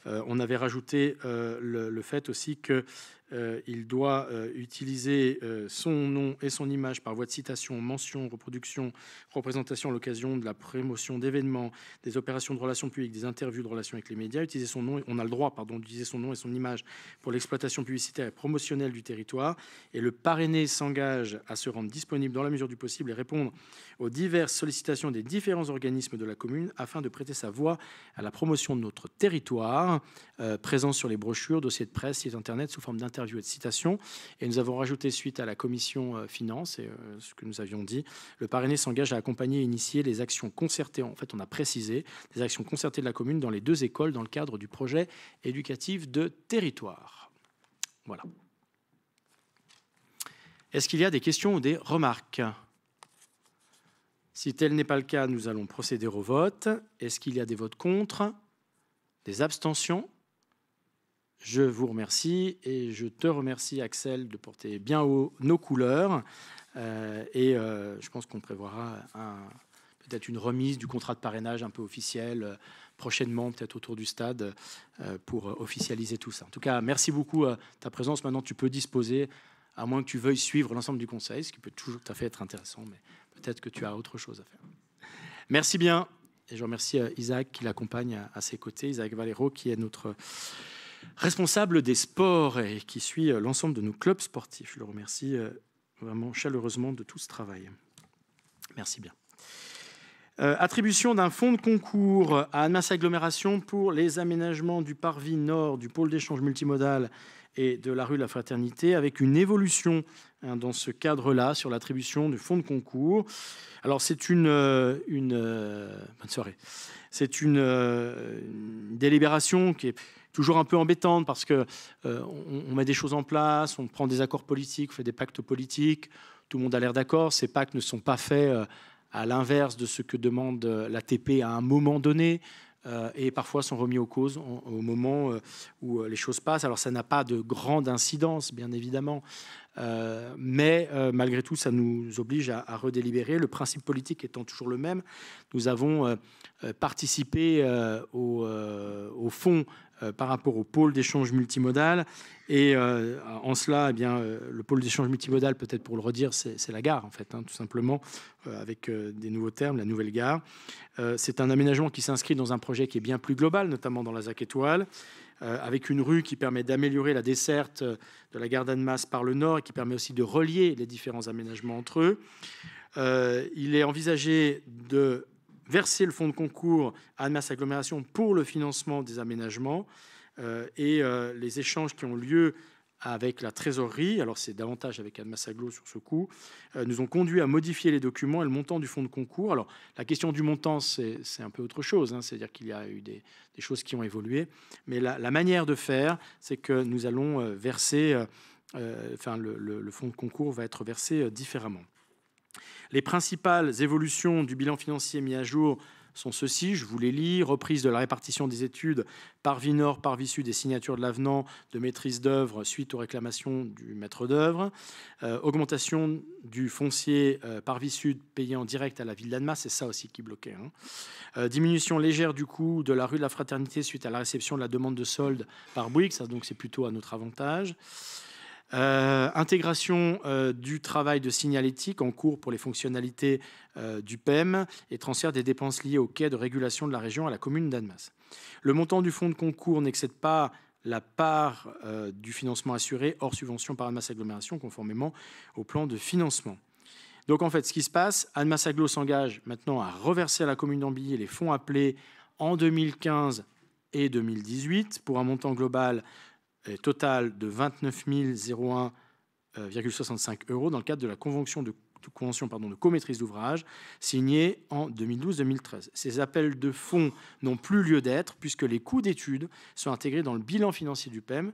on avait rajouté le, fait aussi que euh, il doit euh, utiliser euh, son nom et son image par voie de citation, mention, reproduction, représentation à l'occasion de la promotion d'événements, des opérations de relations publiques, des interviews de relations avec les médias, utiliser son nom, on a le droit pardon, d'utiliser son nom et son image pour l'exploitation publicitaire et promotionnelle du territoire, et le parrainé s'engage à se rendre disponible dans la mesure du possible et répondre aux diverses sollicitations des différents organismes de la commune afin de prêter sa voix à la promotion de notre territoire, présent sur les brochures, dossiers de presse, sites internet sous forme d'interview et de citation Et nous avons rajouté, suite à la commission euh, finance et euh, ce que nous avions dit, le parrainé s'engage à accompagner et initier les actions concertées. En fait, on a précisé les actions concertées de la commune dans les deux écoles dans le cadre du projet éducatif de territoire. Voilà. Est-ce qu'il y a des questions ou des remarques Si tel n'est pas le cas, nous allons procéder au vote. Est-ce qu'il y a des votes contre Des abstentions je vous remercie et je te remercie, Axel, de porter bien haut nos couleurs. Euh, et euh, je pense qu'on prévoira peut-être une remise du contrat de parrainage un peu officiel euh, prochainement, peut-être autour du stade, pour officialiser tout ça. En tout cas, merci beaucoup à ta présence. Maintenant, tu peux disposer, à moins que tu veuilles suivre l'ensemble du conseil, ce qui peut toujours tout à fait être intéressant, mais peut-être que tu as autre chose à faire. Merci bien. Et je remercie Isaac qui l'accompagne à ses côtés, Isaac Valero, qui est notre responsable des sports et qui suit euh, l'ensemble de nos clubs sportifs. Je le remercie euh, vraiment chaleureusement de tout ce travail. Merci bien. Euh, attribution d'un fonds de concours à Annemasse Agglomération pour les aménagements du parvis nord du pôle d'échange multimodal et de la rue de la Fraternité, avec une évolution hein, dans ce cadre-là sur l'attribution du fonds de concours. Alors c'est une, une bonne soirée. C'est une, délibération qui est toujours un peu embêtante parce que euh, on, met des choses en place, on prend des accords politiques, on fait des pactes politiques, tout le monde a l'air d'accord. Ces pactes ne sont pas faits euh, à l'inverse de ce que demande euh, l'ATP à un moment donné. et parfois sont remis aux causes au moment où les choses passent. Alors ça n'a pas de grande incidence, bien évidemment, mais malgré tout, ça nous oblige à, redélibérer. Le principe politique étant toujours le même, nous avons participé au, au, fond euh, par rapport au pôle d'échange multimodal. Et euh, en cela, eh bien, euh, le pôle d'échange multimodal, peut-être pour le redire, c'est la gare, en fait, hein, tout simplement, avec des nouveaux termes, la nouvelle gare. c'est un aménagement qui s'inscrit dans un projet qui est bien plus global, notamment dans la ZAC étoile avec une rue qui permet d'améliorer la desserte de la gare d'Annemasse par le nord et qui permet aussi de relier les différents aménagements entre eux. il est envisagé de verser le fonds de concours à Annemasse Agglomération pour le financement des aménagements euh, et euh, les échanges qui ont lieu avec la trésorerie, alors c'est davantage avec admas Aglo sur ce coup, euh, nous ont conduit à modifier les documents et le montant du fonds de concours. Alors la question du montant, c'est un peu autre chose, hein, c'est-à-dire qu'il y a eu des, choses qui ont évolué, mais la, manière de faire, c'est que nous allons verser, enfin le, fonds de concours va être versé différemment. Les principales évolutions du bilan financier mis à jour sont ceci, je vous les lis, reprise de la répartition des études par vie nord, par vie sud et signature de l'avenant de maîtrise d'œuvre suite aux réclamations du maître d'œuvre, euh, augmentation du foncier euh, par vie sud payé en direct à la ville d'Annemasse, c'est ça aussi qui bloquait, hein. euh, diminution légère du coût de la rue de la Fraternité suite à la réception de la demande de solde par Bouygues, ça donc c'est plutôt à notre avantage. Euh, intégration euh, du travail de signalétique en cours pour les fonctionnalités euh, du PEM et transfert des dépenses liées au quai de régulation de la région à la commune d'Annemasse. Le montant du fonds de concours n'excède pas la part du financement assuré hors subvention par Annemasse Agglomération conformément au plan de financement. Donc en fait, ce qui se passe, Annemasse Agglo s'engage maintenant à reverser à la commune d'Ambilly les fonds appelés en 2015 et 2018 pour un montant global Total de 29 001,65 euh, euros dans le cadre de la convention de, convention pardon, de co-maîtrise d'ouvrage signée en 2012-2013. Ces appels de fonds n'ont plus lieu d'être puisque les coûts d'études sont intégrés dans le bilan financier du PEM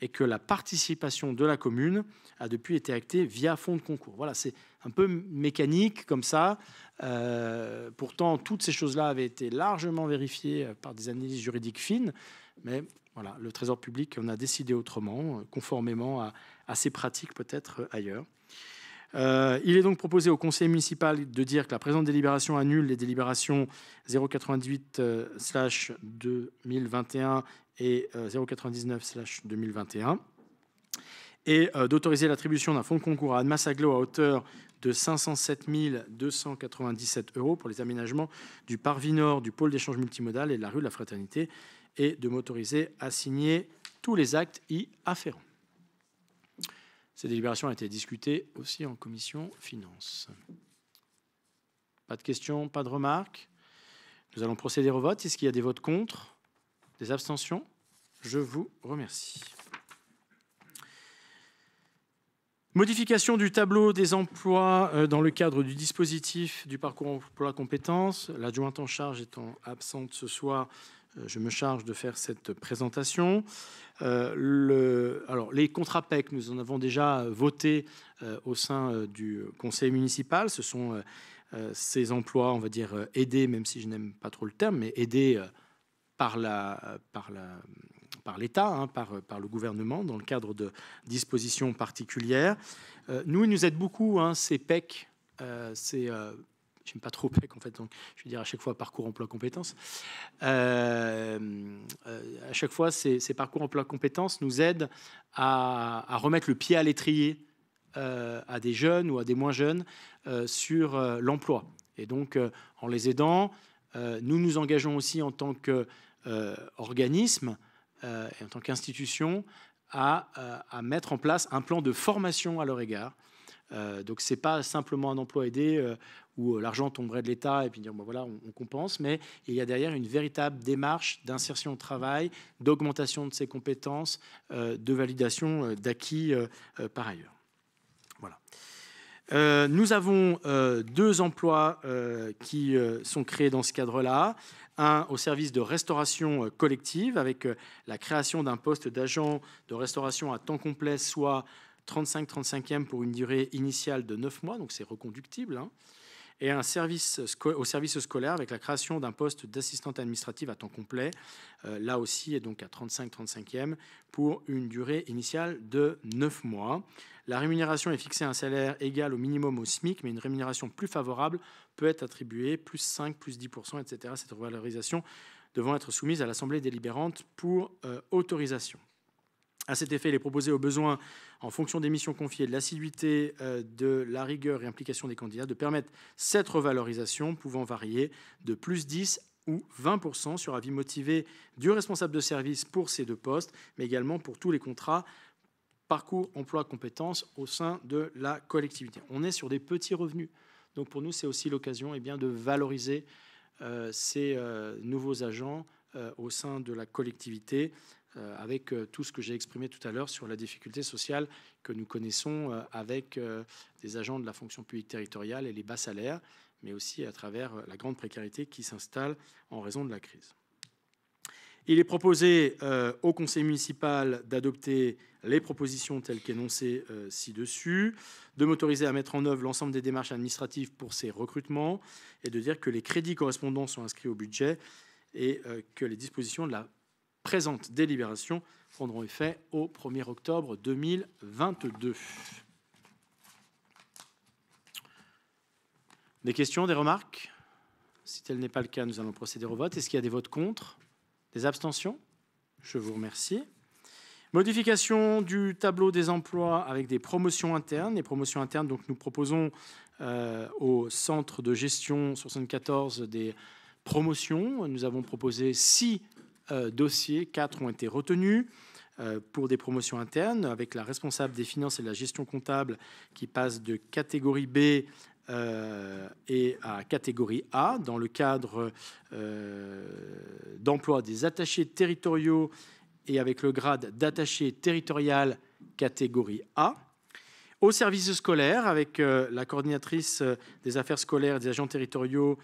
et que la participation de la commune a depuis été actée via fonds de concours. Voilà, c'est un peu mécanique comme ça. Euh, pourtant, toutes ces choses-là avaient été largement vérifiées euh, par des analyses juridiques fines, mais voilà, le Trésor public en a décidé autrement, euh, conformément à, à ses pratiques peut-être euh, ailleurs. Euh, il est donc proposé au conseil municipal de dire que la présente délibération annule les délibérations 098-2021 et 099-2021 et d'autoriser l'attribution d'un fonds de concours à Anne à hauteur de 507 297 euros pour les aménagements du Parvis Nord, du pôle d'échange multimodal et de la rue de la Fraternité et de m'autoriser à signer tous les actes y afférents. Ces délibération a été discutée aussi en commission finance. Pas de questions, pas de remarques. Nous allons procéder au vote. Est-ce qu'il y a des votes contre Des abstentions Je vous remercie. Modification du tableau des emplois euh, dans le cadre du dispositif du parcours pour la compétence. L'adjointe en charge étant absente ce soir, euh, je me charge de faire cette présentation. Euh, le, alors, les contrats PEC, nous en avons déjà voté euh, au sein du conseil municipal. Ce sont ces emplois, on va dire, aidés, même si je n'aime pas trop le terme, mais aidés par l'État, hein, par, le gouvernement, dans le cadre de dispositions particulières. nous, ils nous aident beaucoup, hein, ces PEC, ces j'aime pas trop PEC en fait, donc je veux dire à chaque fois parcours emploi compétences. Euh, euh, à chaque fois, ces, parcours emploi compétences nous aident à, remettre le pied à l'étrier euh, à des jeunes ou à des moins jeunes sur l'emploi. Et donc, en les aidant, nous nous engageons aussi en tant qu'organisme et en tant qu'institution à mettre en place un plan de formation à leur égard donc, euh, donc c'est pas simplement un emploi aidé euh, où euh, l'argent tomberait de l'État et puis dire voilà on, compense, mais il y a derrière une véritable démarche d'insertion au travail, d'augmentation de ses compétences, de validation d'acquis par ailleurs. Voilà. nous avons deux emplois qui sont créés dans ce cadre-là un au service de restauration collective avec la création d'un poste d'agent de restauration à temps complet, soit 35-35e pour une durée initiale de 9 mois, donc c'est reconductible, hein, et un service au service scolaire avec la création d'un poste d'assistante administrative à temps complet, euh, là aussi, et donc à 35-35e, pour une durée initiale de 9 mois. La rémunération est fixée à un salaire égal au minimum au SMIC, mais une rémunération plus favorable peut être attribuée, plus 5, plus 10%, etc. Cette revalorisation devant être soumise à l'Assemblée délibérante pour euh, autorisation. A cet effet, il est proposé aux besoins, en fonction des missions confiées, de l'assiduité, euh, de la rigueur et implication des candidats, de permettre cette revalorisation pouvant varier de plus 10 ou 20 sur avis motivé du responsable de service pour ces deux postes, mais également pour tous les contrats parcours emploi compétences au sein de la collectivité. On est sur des petits revenus. Donc pour nous, c'est aussi l'occasion eh de valoriser euh, ces euh, nouveaux agents au sein de la collectivité euh, avec euh, tout ce que j'ai exprimé tout à l'heure sur la difficulté sociale que nous connaissons euh, avec des agents de la fonction publique territoriale et les bas salaires, mais aussi à travers la grande précarité qui s'installe en raison de la crise. Il est proposé au conseil municipal d'adopter les propositions telles qu'énoncées ci-dessus, de m'autoriser à mettre en œuvre l'ensemble des démarches administratives pour ces recrutements et de dire que les crédits correspondants sont inscrits au budget et que les dispositions de la présente délibérations prendront effet au 1er octobre 2022. Des questions, des remarques Si tel n'est pas le cas, nous allons procéder au vote. Est-ce qu'il y a des votes contre Des abstentions Je vous remercie. Modification du tableau des emplois avec des promotions internes. Les promotions internes, donc nous proposons euh, au centre de gestion 74 des promotions. Nous avons proposé six euh, dossiers, quatre ont été retenus euh, pour des promotions internes, avec la responsable des finances et de la gestion comptable qui passe de catégorie B euh, et à catégorie A dans le cadre d'emploi des attachés territoriaux et avec le grade d'attaché territorial catégorie A. Au service scolaire, avec la coordinatrice des affaires scolaires des agents territoriaux,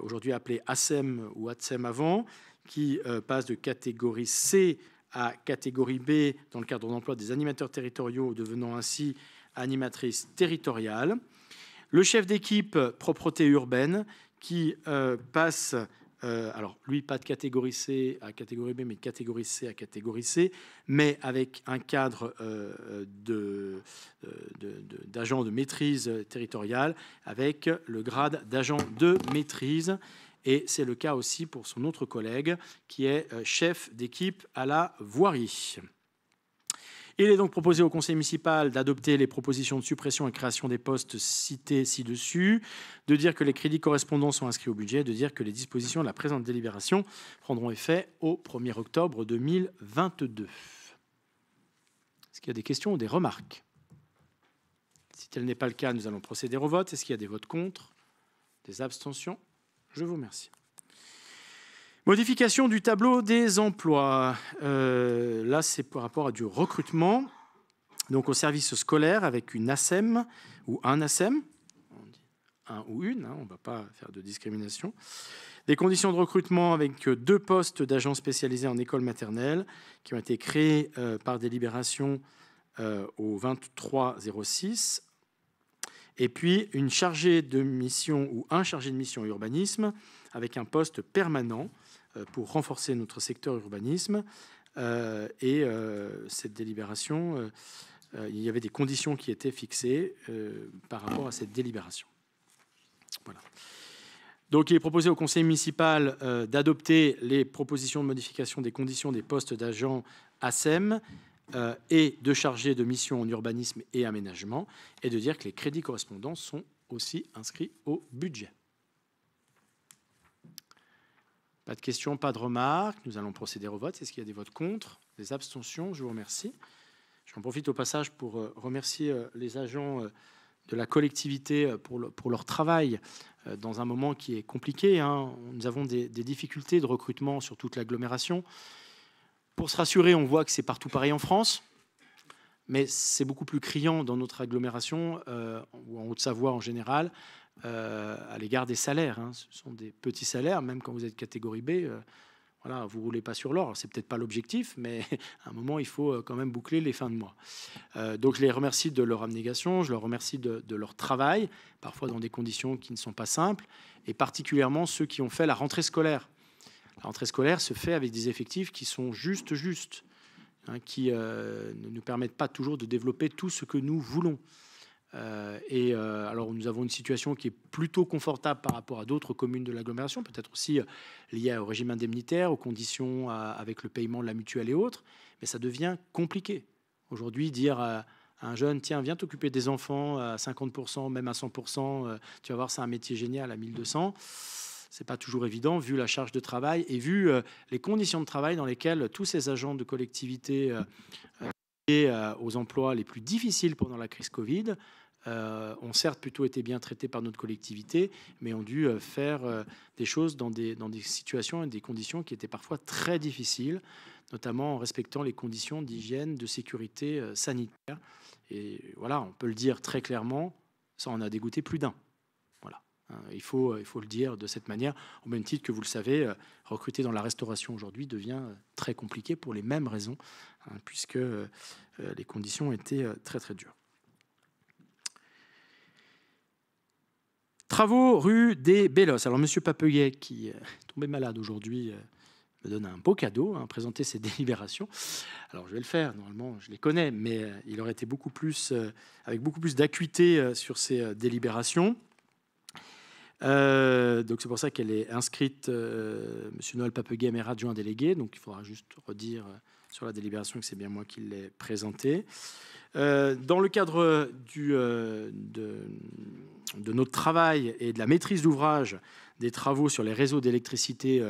aujourd'hui appelée ASEM ou ATSEM avant, qui euh, passe de catégorie C à catégorie B dans le cadre d'emploi des animateurs territoriaux, devenant ainsi animatrice territoriale. Le chef d'équipe propreté urbaine qui euh, passe, euh, alors lui pas de catégorie C à catégorie B, mais de catégorie C à catégorie C, mais avec un cadre d'agent de, de, maîtrise territoriale, avec le grade d'agent de maîtrise et c'est le cas aussi pour son autre collègue qui est euh, chef d'équipe à la voirie. Il est donc proposé au conseil municipal d'adopter les propositions de suppression et création des postes cités ci-dessus, de dire que les crédits correspondants sont inscrits au budget, de dire que les dispositions de la présente délibération prendront effet au 1er octobre 2022. Est-ce qu'il y a des questions ou des remarques Si tel n'est pas le cas, nous allons procéder au vote. Est-ce qu'il y a des votes contre Des abstentions je vous remercie. Modification du tableau des emplois. Euh, là, c'est par rapport à du recrutement. Donc, au service scolaire, avec une ASEM ou un ASEM, un ou une, hein, on ne va pas faire de discrimination. Des conditions de recrutement avec euh, deux postes d'agents spécialisés en école maternelle qui ont été créés euh, par délibération au 2306 et puis une chargée de mission ou un chargé de mission urbanisme avec un poste permanent euh, pour renforcer notre secteur urbanisme. Euh, et euh, cette délibération, il y avait des conditions qui étaient fixées par rapport à cette délibération. Donc, il est proposé au conseil municipal d'adopter les propositions de modification des conditions des postes d'agents ASEM euh, et de charger de mission en urbanisme et aménagement, et de dire que les crédits correspondants sont aussi inscrits au budget. Pas de questions, pas de remarques. Nous allons procéder au vote. Est-ce qu'il y a des votes contre, des abstentions Je vous remercie. J'en profite au passage pour euh, remercier euh, les agents de la collectivité pour, leur travail dans un moment qui est compliqué. Hein. Nous avons des difficultés de recrutement sur toute l'agglomération. Pour se rassurer, on voit que c'est partout pareil en France, mais c'est beaucoup plus criant dans notre agglomération, euh, ou en Haute-Savoie en général, euh, à l'égard des salaires. Hein. Ce sont des petits salaires, même quand vous êtes catégorie B. Euh, voilà, vous roulez pas sur l'or, c'est peut-être pas l'objectif, mais (laughs) à un moment, il faut quand même boucler les fins de mois. donc je les remercie de leur abnégation, je leur remercie de, leur travail, parfois dans des conditions qui ne sont pas simples, et particulièrement ceux qui ont fait la rentrée scolaire. L'entrée scolaire se fait avec des effectifs qui sont juste, juste, hein, qui euh, ne nous permettent pas toujours de développer tout ce que nous voulons. Euh, et euh, alors, nous avons une situation qui est plutôt confortable par rapport à d'autres communes de l'agglomération, peut-être aussi liée au régime indemnitaire, aux conditions avec le paiement de la mutuelle et autres, mais ça devient compliqué. Aujourd'hui, dire à un jeune, tiens, viens t'occuper des enfants à 50%, même à 100%, tu vas voir, c'est un métier génial à 1200 c'est pas toujours évident vu la charge de travail et vu euh, les conditions de travail dans lesquelles tous ces agents de collectivité liés euh, euh, aux emplois les plus difficiles pendant la crise Covid ont certes plutôt été bien traités par notre collectivité, mais ont dû faire des choses dans des, dans des situations et des conditions qui étaient parfois très difficiles, notamment en respectant les conditions d'hygiène, de sécurité sanitaire. Et voilà, on peut le dire très clairement, ça en a dégoûté plus d'un. Euh, euh, il faut, le dire de cette manière, au même titre que vous le savez, euh, recruter dans la restauration aujourd'hui devient très compliqué pour les mêmes raisons, hein, puisque les conditions étaient très très dures. Travaux rue des Bellos. Alors Monsieur Papeuillet, qui est tombé malade aujourd'hui, me donne un beau cadeau, hein, présenter ses (laughs) délibérations. Alors je vais le faire, normalement je les connais, mais il aurait été beaucoup plus, avec beaucoup plus d'acuité sur ses délibérations. Euh, donc c'est pour ça qu'elle est inscrite, M. Euh, Monsieur Noël maire adjoint délégué. Donc il faudra juste redire euh, sur la délibération que c'est bien moi qui l'ai présenté. dans le cadre du, de, notre travail et de la maîtrise d'ouvrage des travaux sur les réseaux d'électricité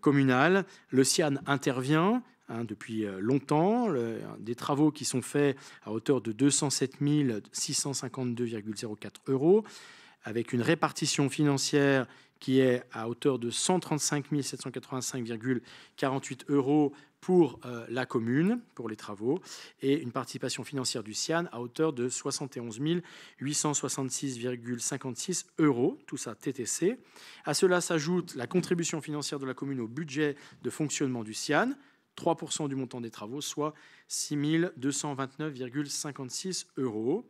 communale, le CIAN intervient hein, depuis longtemps. des travaux qui sont faits à hauteur de 207 652,04 euros avec une répartition financière qui est à hauteur de 135 785,48 euros pour euh, la commune, pour les travaux, et une participation financière du CIAN à hauteur de 71 866,56 euros, tout ça TTC. À cela s'ajoute la contribution financière de la commune au budget de fonctionnement du CIAN, 3% du montant des travaux, soit 6 229,56 euros.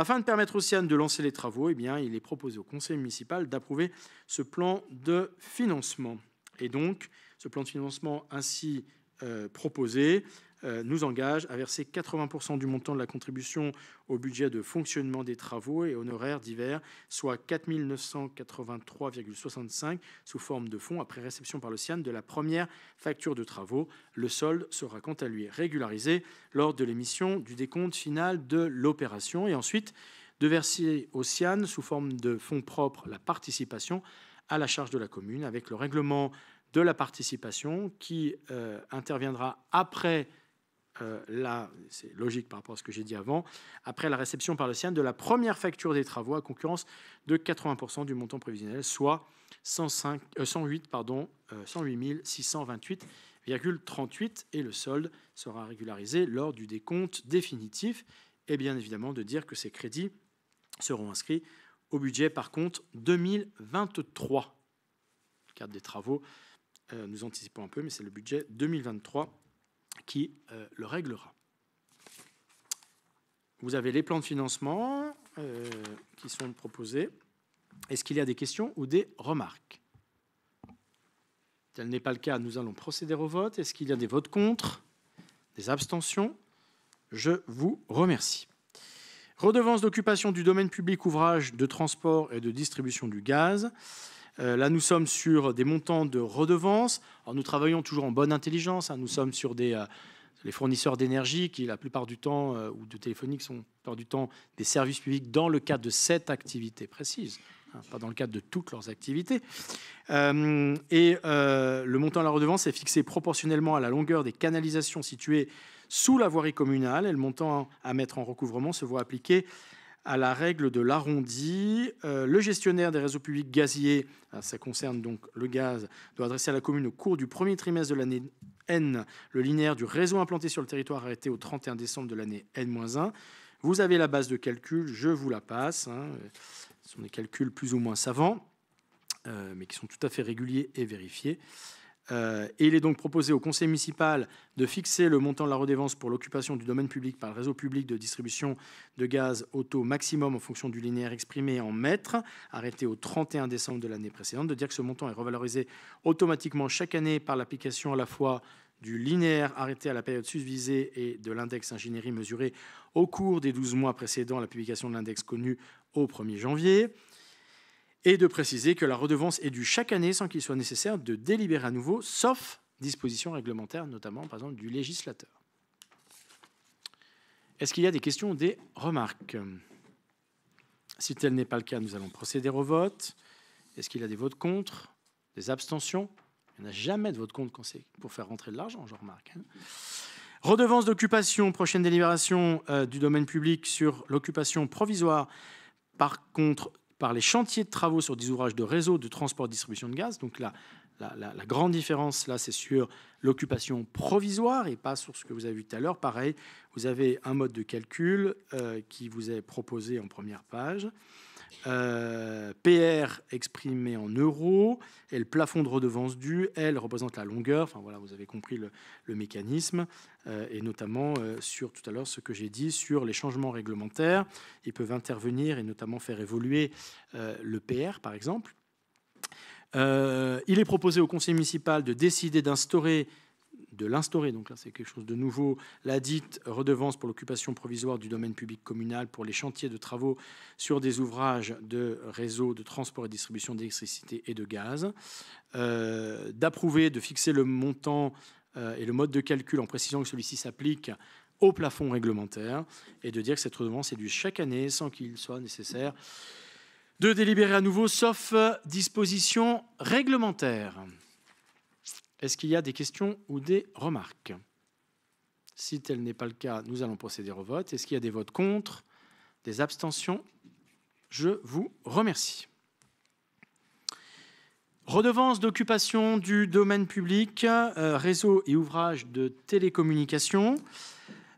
Afin de permettre au CIAN de lancer les travaux, eh bien, il est proposé au conseil municipal d'approuver ce plan de financement. Et donc, ce plan de financement ainsi euh, proposé euh, nous engage à verser 80% du montant de la contribution au budget de fonctionnement des travaux et honoraires divers, soit 4 983,65 sous forme de fonds après réception par le CIAN de la première facture de travaux. Le solde sera quant à lui régularisé lors de l'émission du décompte final de l'opération et ensuite de verser au CIAN sous forme de fonds propres la participation à la charge de la commune avec le règlement de la participation qui euh, interviendra après euh, c'est logique par rapport à ce que j'ai dit avant, après la réception par le CIAN de la première facture des travaux à concurrence de 80% du montant prévisionnel, soit 108, 628,38 euh, euh, et le solde sera régularisé lors du décompte définitif et bien évidemment de dire que ces crédits seront inscrits au budget par contre 2023. Cadre des travaux, nous anticipons un peu, mais c'est le budget 2023 qui euh, le réglera. Vous avez les plans de financement euh, qui sont proposés. Est-ce qu'il y a des questions ou des remarques Tel n'est pas le cas, nous allons procéder au vote. Est-ce qu'il y a des votes contre Des abstentions Je vous remercie. Redevance d'occupation du domaine public ouvrage de transport et de distribution du gaz. Euh, là, nous sommes sur des montants de redevances. nous travaillons toujours en bonne intelligence. Hein. Nous sommes sur des euh, les fournisseurs d'énergie qui, la plupart du temps, euh, ou de téléphoniques, sont la plupart du temps des services publics dans le cadre de cette activité précise, hein, pas dans le cadre de toutes leurs activités. et le montant de la redevance est fixé proportionnellement à la longueur des canalisations situées sous la voirie communale et le montant à mettre en recouvrement se voit appliquer à la règle de l'arrondi. Euh, le gestionnaire des réseaux publics gaziers, ah, ça concerne donc le gaz, doit adresser à la commune au cours du premier trimestre de l'année N le linéaire du réseau implanté sur le territoire arrêté au 31 décembre de l'année N-1. Vous avez la base de calcul, je vous la passe. Hein. Ce sont des calculs plus ou moins savants, euh, mais qui sont tout à fait réguliers et vérifiés. Euh, il est donc proposé au conseil municipal de fixer le montant de la redevance pour l'occupation du domaine public par le réseau public de distribution de gaz au taux maximum en fonction du linéaire exprimé en mètres, arrêté au 31 décembre de l'année précédente, de dire que ce montant est revalorisé automatiquement chaque année par l'application à la fois du linéaire arrêté à la période susvisée et de l'index ingénierie mesuré au cours des 12 mois précédant la publication de l'index connu au 1er janvier et de préciser que la redevance est due chaque année sans qu'il soit nécessaire de délibérer à nouveau, sauf disposition réglementaire, notamment par exemple du législateur. Est-ce qu'il y a des questions ou des remarques Si tel n'est pas le cas, nous allons procéder au vote. Est-ce qu'il y a des votes contre Des abstentions Il n'y en a jamais de vote contre quand c'est pour faire rentrer de l'argent, je remarque. Hein. Redevance d'occupation, prochaine délibération euh, du domaine public sur l'occupation provisoire par contre par les chantiers de travaux sur des ouvrages de réseau de transport-distribution de gaz. Donc la, la, grande différence, là, c'est sur l'occupation provisoire et pas sur ce que vous avez vu tout à l'heure. Pareil, vous avez un mode de calcul euh, qui vous est proposé en première page. Euh, PR exprimé en euros et le plafond de redevance due, elle représente la longueur. Enfin voilà, vous avez compris le, mécanisme euh, et notamment euh, sur tout à l'heure ce que j'ai dit sur les changements réglementaires. Ils peuvent intervenir et notamment faire évoluer le PR par exemple. il est proposé au conseil municipal de décider d'instaurer de l'instaurer. Donc là, c'est quelque chose de nouveau. La dite redevance pour l'occupation provisoire du domaine public communal pour les chantiers de travaux sur des ouvrages de réseaux de transport et distribution d'électricité et de gaz. Euh, d'approuver, de fixer le montant euh, et le mode de calcul en précisant que celui-ci s'applique au plafond réglementaire et de dire que cette redevance est due chaque année sans qu'il soit nécessaire de délibérer à nouveau, sauf disposition réglementaire. Est-ce qu'il y a des questions ou des remarques Si tel n'est pas le cas, nous allons procéder au vote. Est-ce qu'il y a des votes contre Des abstentions Je vous remercie. Redevance d'occupation du domaine public, euh, réseau et ouvrages de télécommunications.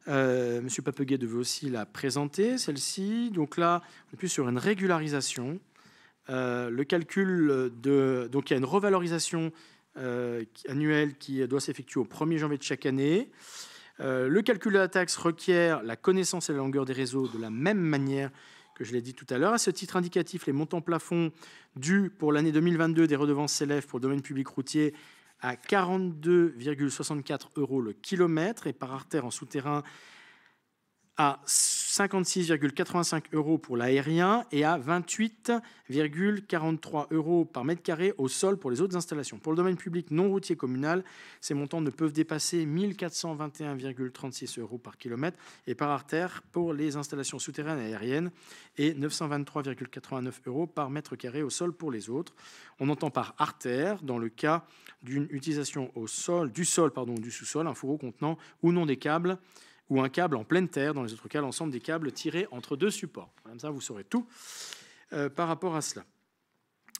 Euh, Monsieur Papeguet devait aussi la présenter, celle-ci. Donc là, on est plus sur une régularisation. Euh, le calcul de. Donc il y a une revalorisation euh, annuel qui doit s'effectuer au 1er janvier de chaque année. Euh, le calcul de la taxe requiert la connaissance et la longueur des réseaux de la même manière que je l'ai dit tout à l'heure. À ce titre indicatif, les montants plafonds dus pour l'année 2022 des redevances s'élèvent pour le domaine public routier à 42,64 euros le kilomètre et par artère en souterrain à 56,85 euros pour l'aérien et à 28,43 euros par mètre carré au sol pour les autres installations. Pour le domaine public non routier communal, ces montants ne peuvent dépasser 1421,36 euros par kilomètre et par artère pour les installations souterraines aériennes et 923,89 euros par mètre carré au sol pour les autres. On entend par artère, dans le cas d'une utilisation au sol, du sol pardon, du sous-sol, un fourreau contenant ou non des câbles ou un câble en pleine terre. Dans les autres cas, l'ensemble des câbles tirés entre deux supports. Comme ça, vous saurez tout euh, par rapport à cela.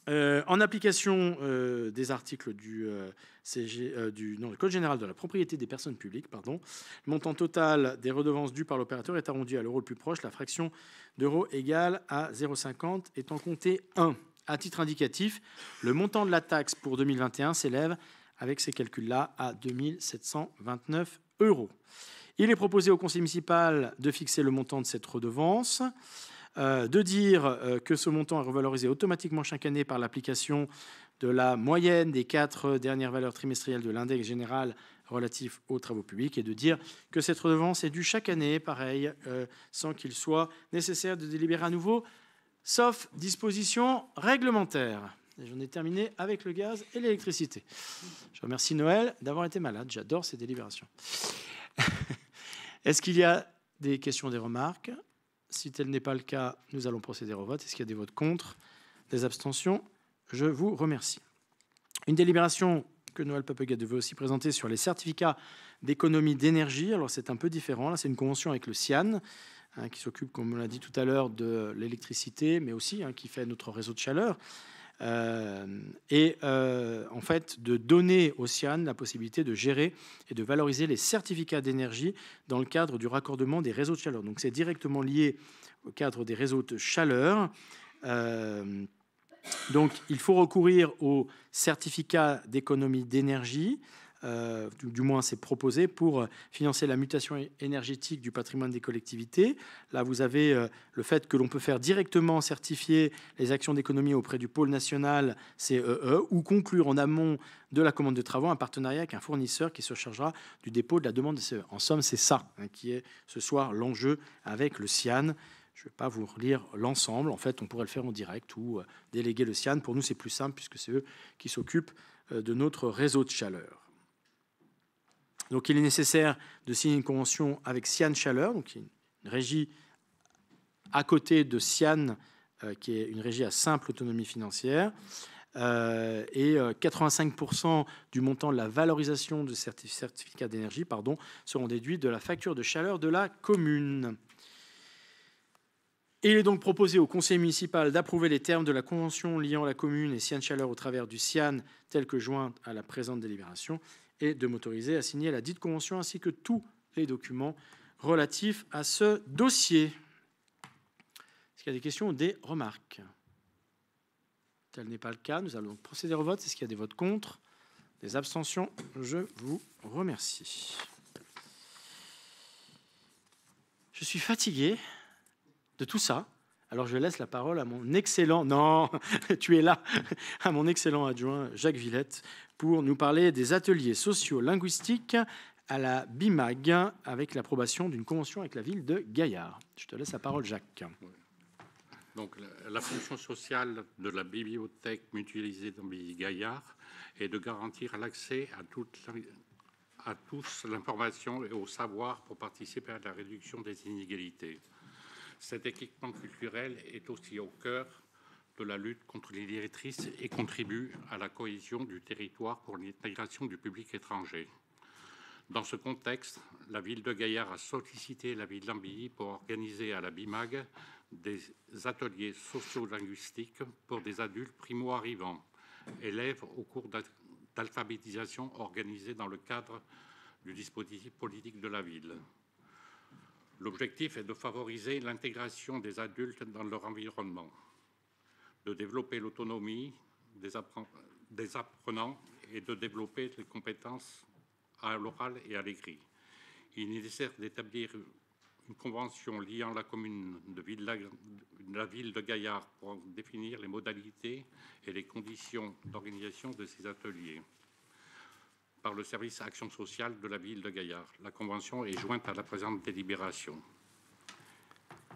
Euh, en application euh, des articles du, CG, Code général de la propriété des personnes publiques, pardon, le montant total des redevances dues par l'opérateur est arrondi à l'euro le plus proche. La fraction d'euro égale à 0,50 étant comptée 1. À titre indicatif, le montant de la taxe pour 2021 s'élève, avec ces calculs-là, à 2729 il est proposé au conseil municipal de fixer le montant de cette redevance. Euh, de dire euh, que ce montant est revalorisé automatiquement chaque année par l'application de la moyenne des quatre dernières valeurs trimestrielles de l'index général relatif aux travaux publics et de dire que cette redevance est due chaque année, pareil, euh, sans qu'il soit nécessaire de délibérer à nouveau, sauf disposition réglementaire j'en ai terminé avec le gaz et l'électricité. Je remercie Noël d'avoir été malade. J'adore ces délibérations. (laughs) Est-ce qu'il y a des questions, des remarques Si tel n'est pas le cas, nous allons procéder au vote. Est-ce qu'il y a des votes contre Des abstentions Je vous remercie. Une délibération que Noël Papegat devait aussi présenter sur les certificats d'économie d'énergie. Alors c'est un peu différent. Là, c'est une convention avec le CIAN hein, qui s'occupe, comme on l'a dit tout à l'heure, de l'électricité, mais aussi hein, qui fait notre réseau de chaleur. Euh, et euh, en fait de donner au CIAN la possibilité de gérer et de valoriser les certificats d'énergie dans le cadre du raccordement des réseaux de chaleur. Donc c'est directement lié au cadre des réseaux de chaleur. Euh, donc il faut recourir aux certificats d'économie d'énergie euh, du, moins c'est proposé, pour euh, financer la mutation énergétique du patrimoine des collectivités. Là, vous avez euh, le fait que l'on peut faire directement certifier les actions d'économie auprès du pôle national CEE e, ou conclure en amont de la commande de travaux un partenariat avec un fournisseur qui se chargera du dépôt de la demande CEE. E. En somme, c'est ça hein, qui est ce soir l'enjeu avec le CIAN. Je ne vais pas vous relire l'ensemble. En fait, on pourrait le faire en direct ou déléguer le CIAN. Pour nous, c'est plus simple puisque c'est eux qui s'occupent de notre réseau de chaleur. Donc il est nécessaire de signer une convention avec Sian Chaleur, est une régie à côté de Sian, euh, qui est une régie à simple autonomie financière. Euh, et 85% euh, du montant de la valorisation de certificats d'énergie seront déduits de la facture de chaleur de la commune. il est donc proposé au conseil municipal d'approuver les termes de la convention liant la commune et Sian Chaleur au travers du Sian tel que joint à la présente délibération et de m'autoriser à signer la dite convention ainsi que tous les documents relatifs à ce dossier. Est-ce qu'il y a des questions ou des remarques Tel n'est pas le cas. Nous allons procéder au vote. Est-ce qu'il y a des votes contre Des abstentions Je vous remercie. Je suis fatigué de tout ça. Alors je laisse la parole à mon excellent, non, (laughs) tu es là, à mon excellent adjoint Jacques Villette pour nous parler des ateliers sociolinguistiques linguistiques à la BIMAG avec l'approbation d'une convention avec la ville de Gaillard. Je te laisse la parole, Jacques. Donc, la, fonction sociale de la bibliothèque mutualisée dans Gaillard est de garantir l'accès à, toute, à tous l'information et au savoir pour participer à la réduction des inégalités. Cet équipement culturel est aussi au cœur de la lutte contre les directrices et contribue à la cohésion du territoire pour l'intégration du public étranger. Dans ce contexte, la ville de Gaillard a sollicité la ville d'Ambilly pour organiser à la BIMAG des ateliers sociolinguistiques pour des adultes primo-arrivants, élèves au cours d'alphabétisation organisés dans le cadre du dispositif politique de la ville. L'objectif est de favoriser l'intégration des adultes dans leur environnement de développer l'autonomie des, apprenants et de développer les compétences à l'oral et à l'écrit. Il est nécessaire d'établir une convention liant la commune de la ville de Gaillard pour définir les modalités et les conditions d'organisation de ces ateliers par le service Action sociale de la ville de Gaillard. La convention est jointe à la présente délibération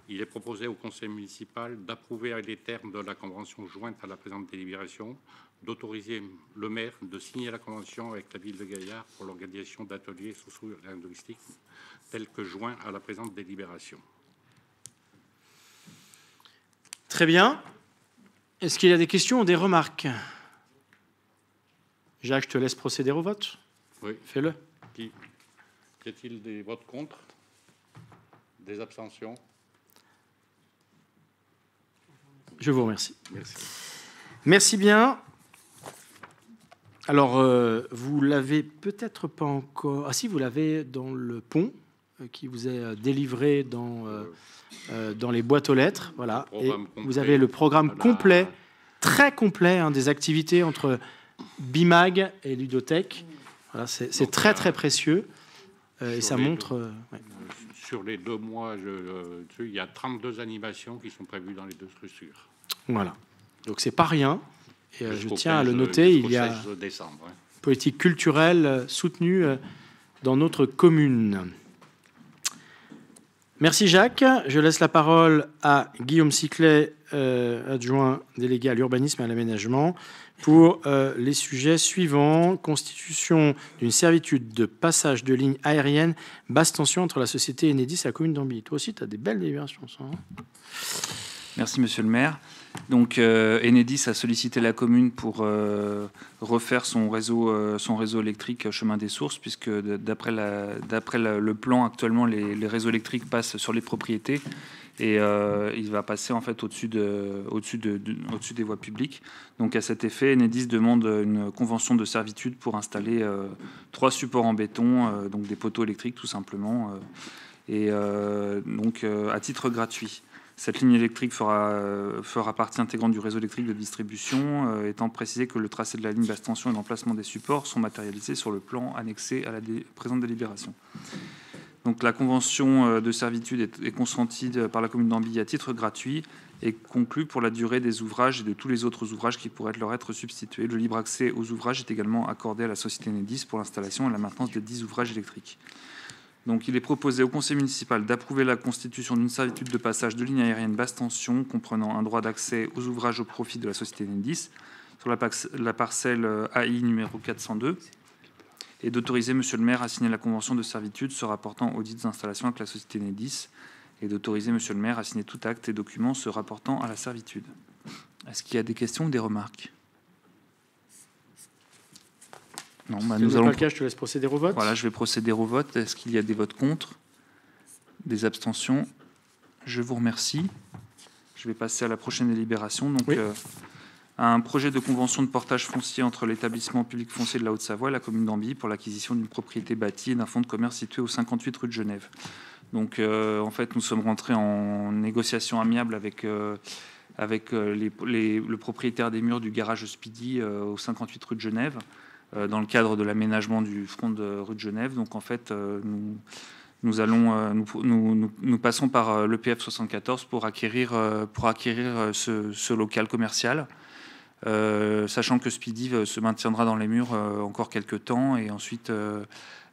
il est proposé au conseil municipal d'approuver les termes de la convention jointe à la présente délibération d'autoriser le maire de signer la convention avec la ville de Gaillard pour l'organisation d'ateliers sous linguistique tels que joints à la présente délibération. Très bien. Est-ce qu'il y a des questions ou des remarques Jacques, je te laisse procéder au vote. Oui. Fais-le. Qui y a-t-il des votes contre Des abstentions je vous remercie. Merci, Merci bien. Alors, euh, vous l'avez peut-être pas encore. Ah si, vous l'avez dans le pont euh, qui vous est euh, délivré dans, dans les boîtes aux lettres. Voilà. Et vous avez le programme complet, ah très complet, hein, des activités entre BIMAG et Ludothèque. Voilà, c'est très très précieux et ça montre sur les deux mois, euh, il y a 32 animations qui sont prévues dans les deux structures. Voilà. Donc c'est pas rien. Et euh, je tiens à le noter, il y a une politique culturelle euh, soutenue dans notre commune. Merci Jacques. Je laisse la parole à Guillaume Siclet, adjoint délégué à l'urbanisme et à l'aménagement pour euh, les sujets suivants. Constitution d'une servitude de passage de ligne aérienne, basse tension entre la société Enedis et la commune d'Ambi. Toi aussi, tu as des belles délibérations. Hein. Merci, monsieur le maire. Donc, euh, Enedis a sollicité la commune pour euh, refaire son réseau, son réseau électrique chemin des sources, puisque d'après le plan, actuellement, les, réseaux électriques passent sur les propriétés et euh, il va passer en fait au-dessus au au-dessus des voies publiques. Donc à cet effet, Enedis demande une convention de servitude pour installer euh, trois supports en béton, euh, donc des poteaux électriques tout simplement, et donc à titre gratuit. Cette ligne électrique fera, fera partie intégrante du réseau électrique de distribution, étant précisé que le tracé de la ligne, tension et l'emplacement des supports sont matérialisés sur le plan annexé à la présente délibération. Donc la convention euh, de servitude est consentie euh, par la commune d'Ambi à titre gratuit et conclue pour la durée des ouvrages et de tous les autres ouvrages qui pourraient leur être substitués. Le libre accès aux ouvrages est également accordé à la société Nedis pour l'installation et la maintenance des 10 ouvrages électriques. Donc il est proposé au conseil municipal d'approuver la constitution d'une servitude de passage de ligne aérienne basse tension comprenant un droit d'accès aux ouvrages au profit de la société Nedis sur la, parcelle euh, AI numéro 402 et d'autoriser Monsieur le maire à signer la convention de servitude se rapportant aux dites installations avec la société Nedis et d'autoriser Monsieur le maire à signer tout acte et document se rapportant à la servitude. Est-ce qu'il y a des questions ou des remarques Non, bah, nous allons. le cas, je te laisse procéder au vote. Voilà, je vais procéder au vote. Est-ce qu'il y a des votes contre Des abstentions Je vous remercie. Je vais passer à la prochaine délibération. Donc, oui. Euh, un projet de convention de portage foncier entre l'établissement public foncier de la Haute-Savoie et la commune d'Ambi pour l'acquisition d'une propriété bâtie et d'un fonds de commerce situé au 58 rue de Genève. Donc, euh, en fait, nous sommes rentrés en négociation amiable avec, euh, avec euh, le propriétaire des murs du garage Speedy au 58 rue de Genève dans le cadre de l'aménagement du front de rue de Genève. Donc, en fait, nous, allons, nous, passons par l'EPF 74 pour acquérir, pour acquérir ce local commercial. Euh, sachant que Speedy euh, se maintiendra dans les murs euh, encore quelques temps et ensuite,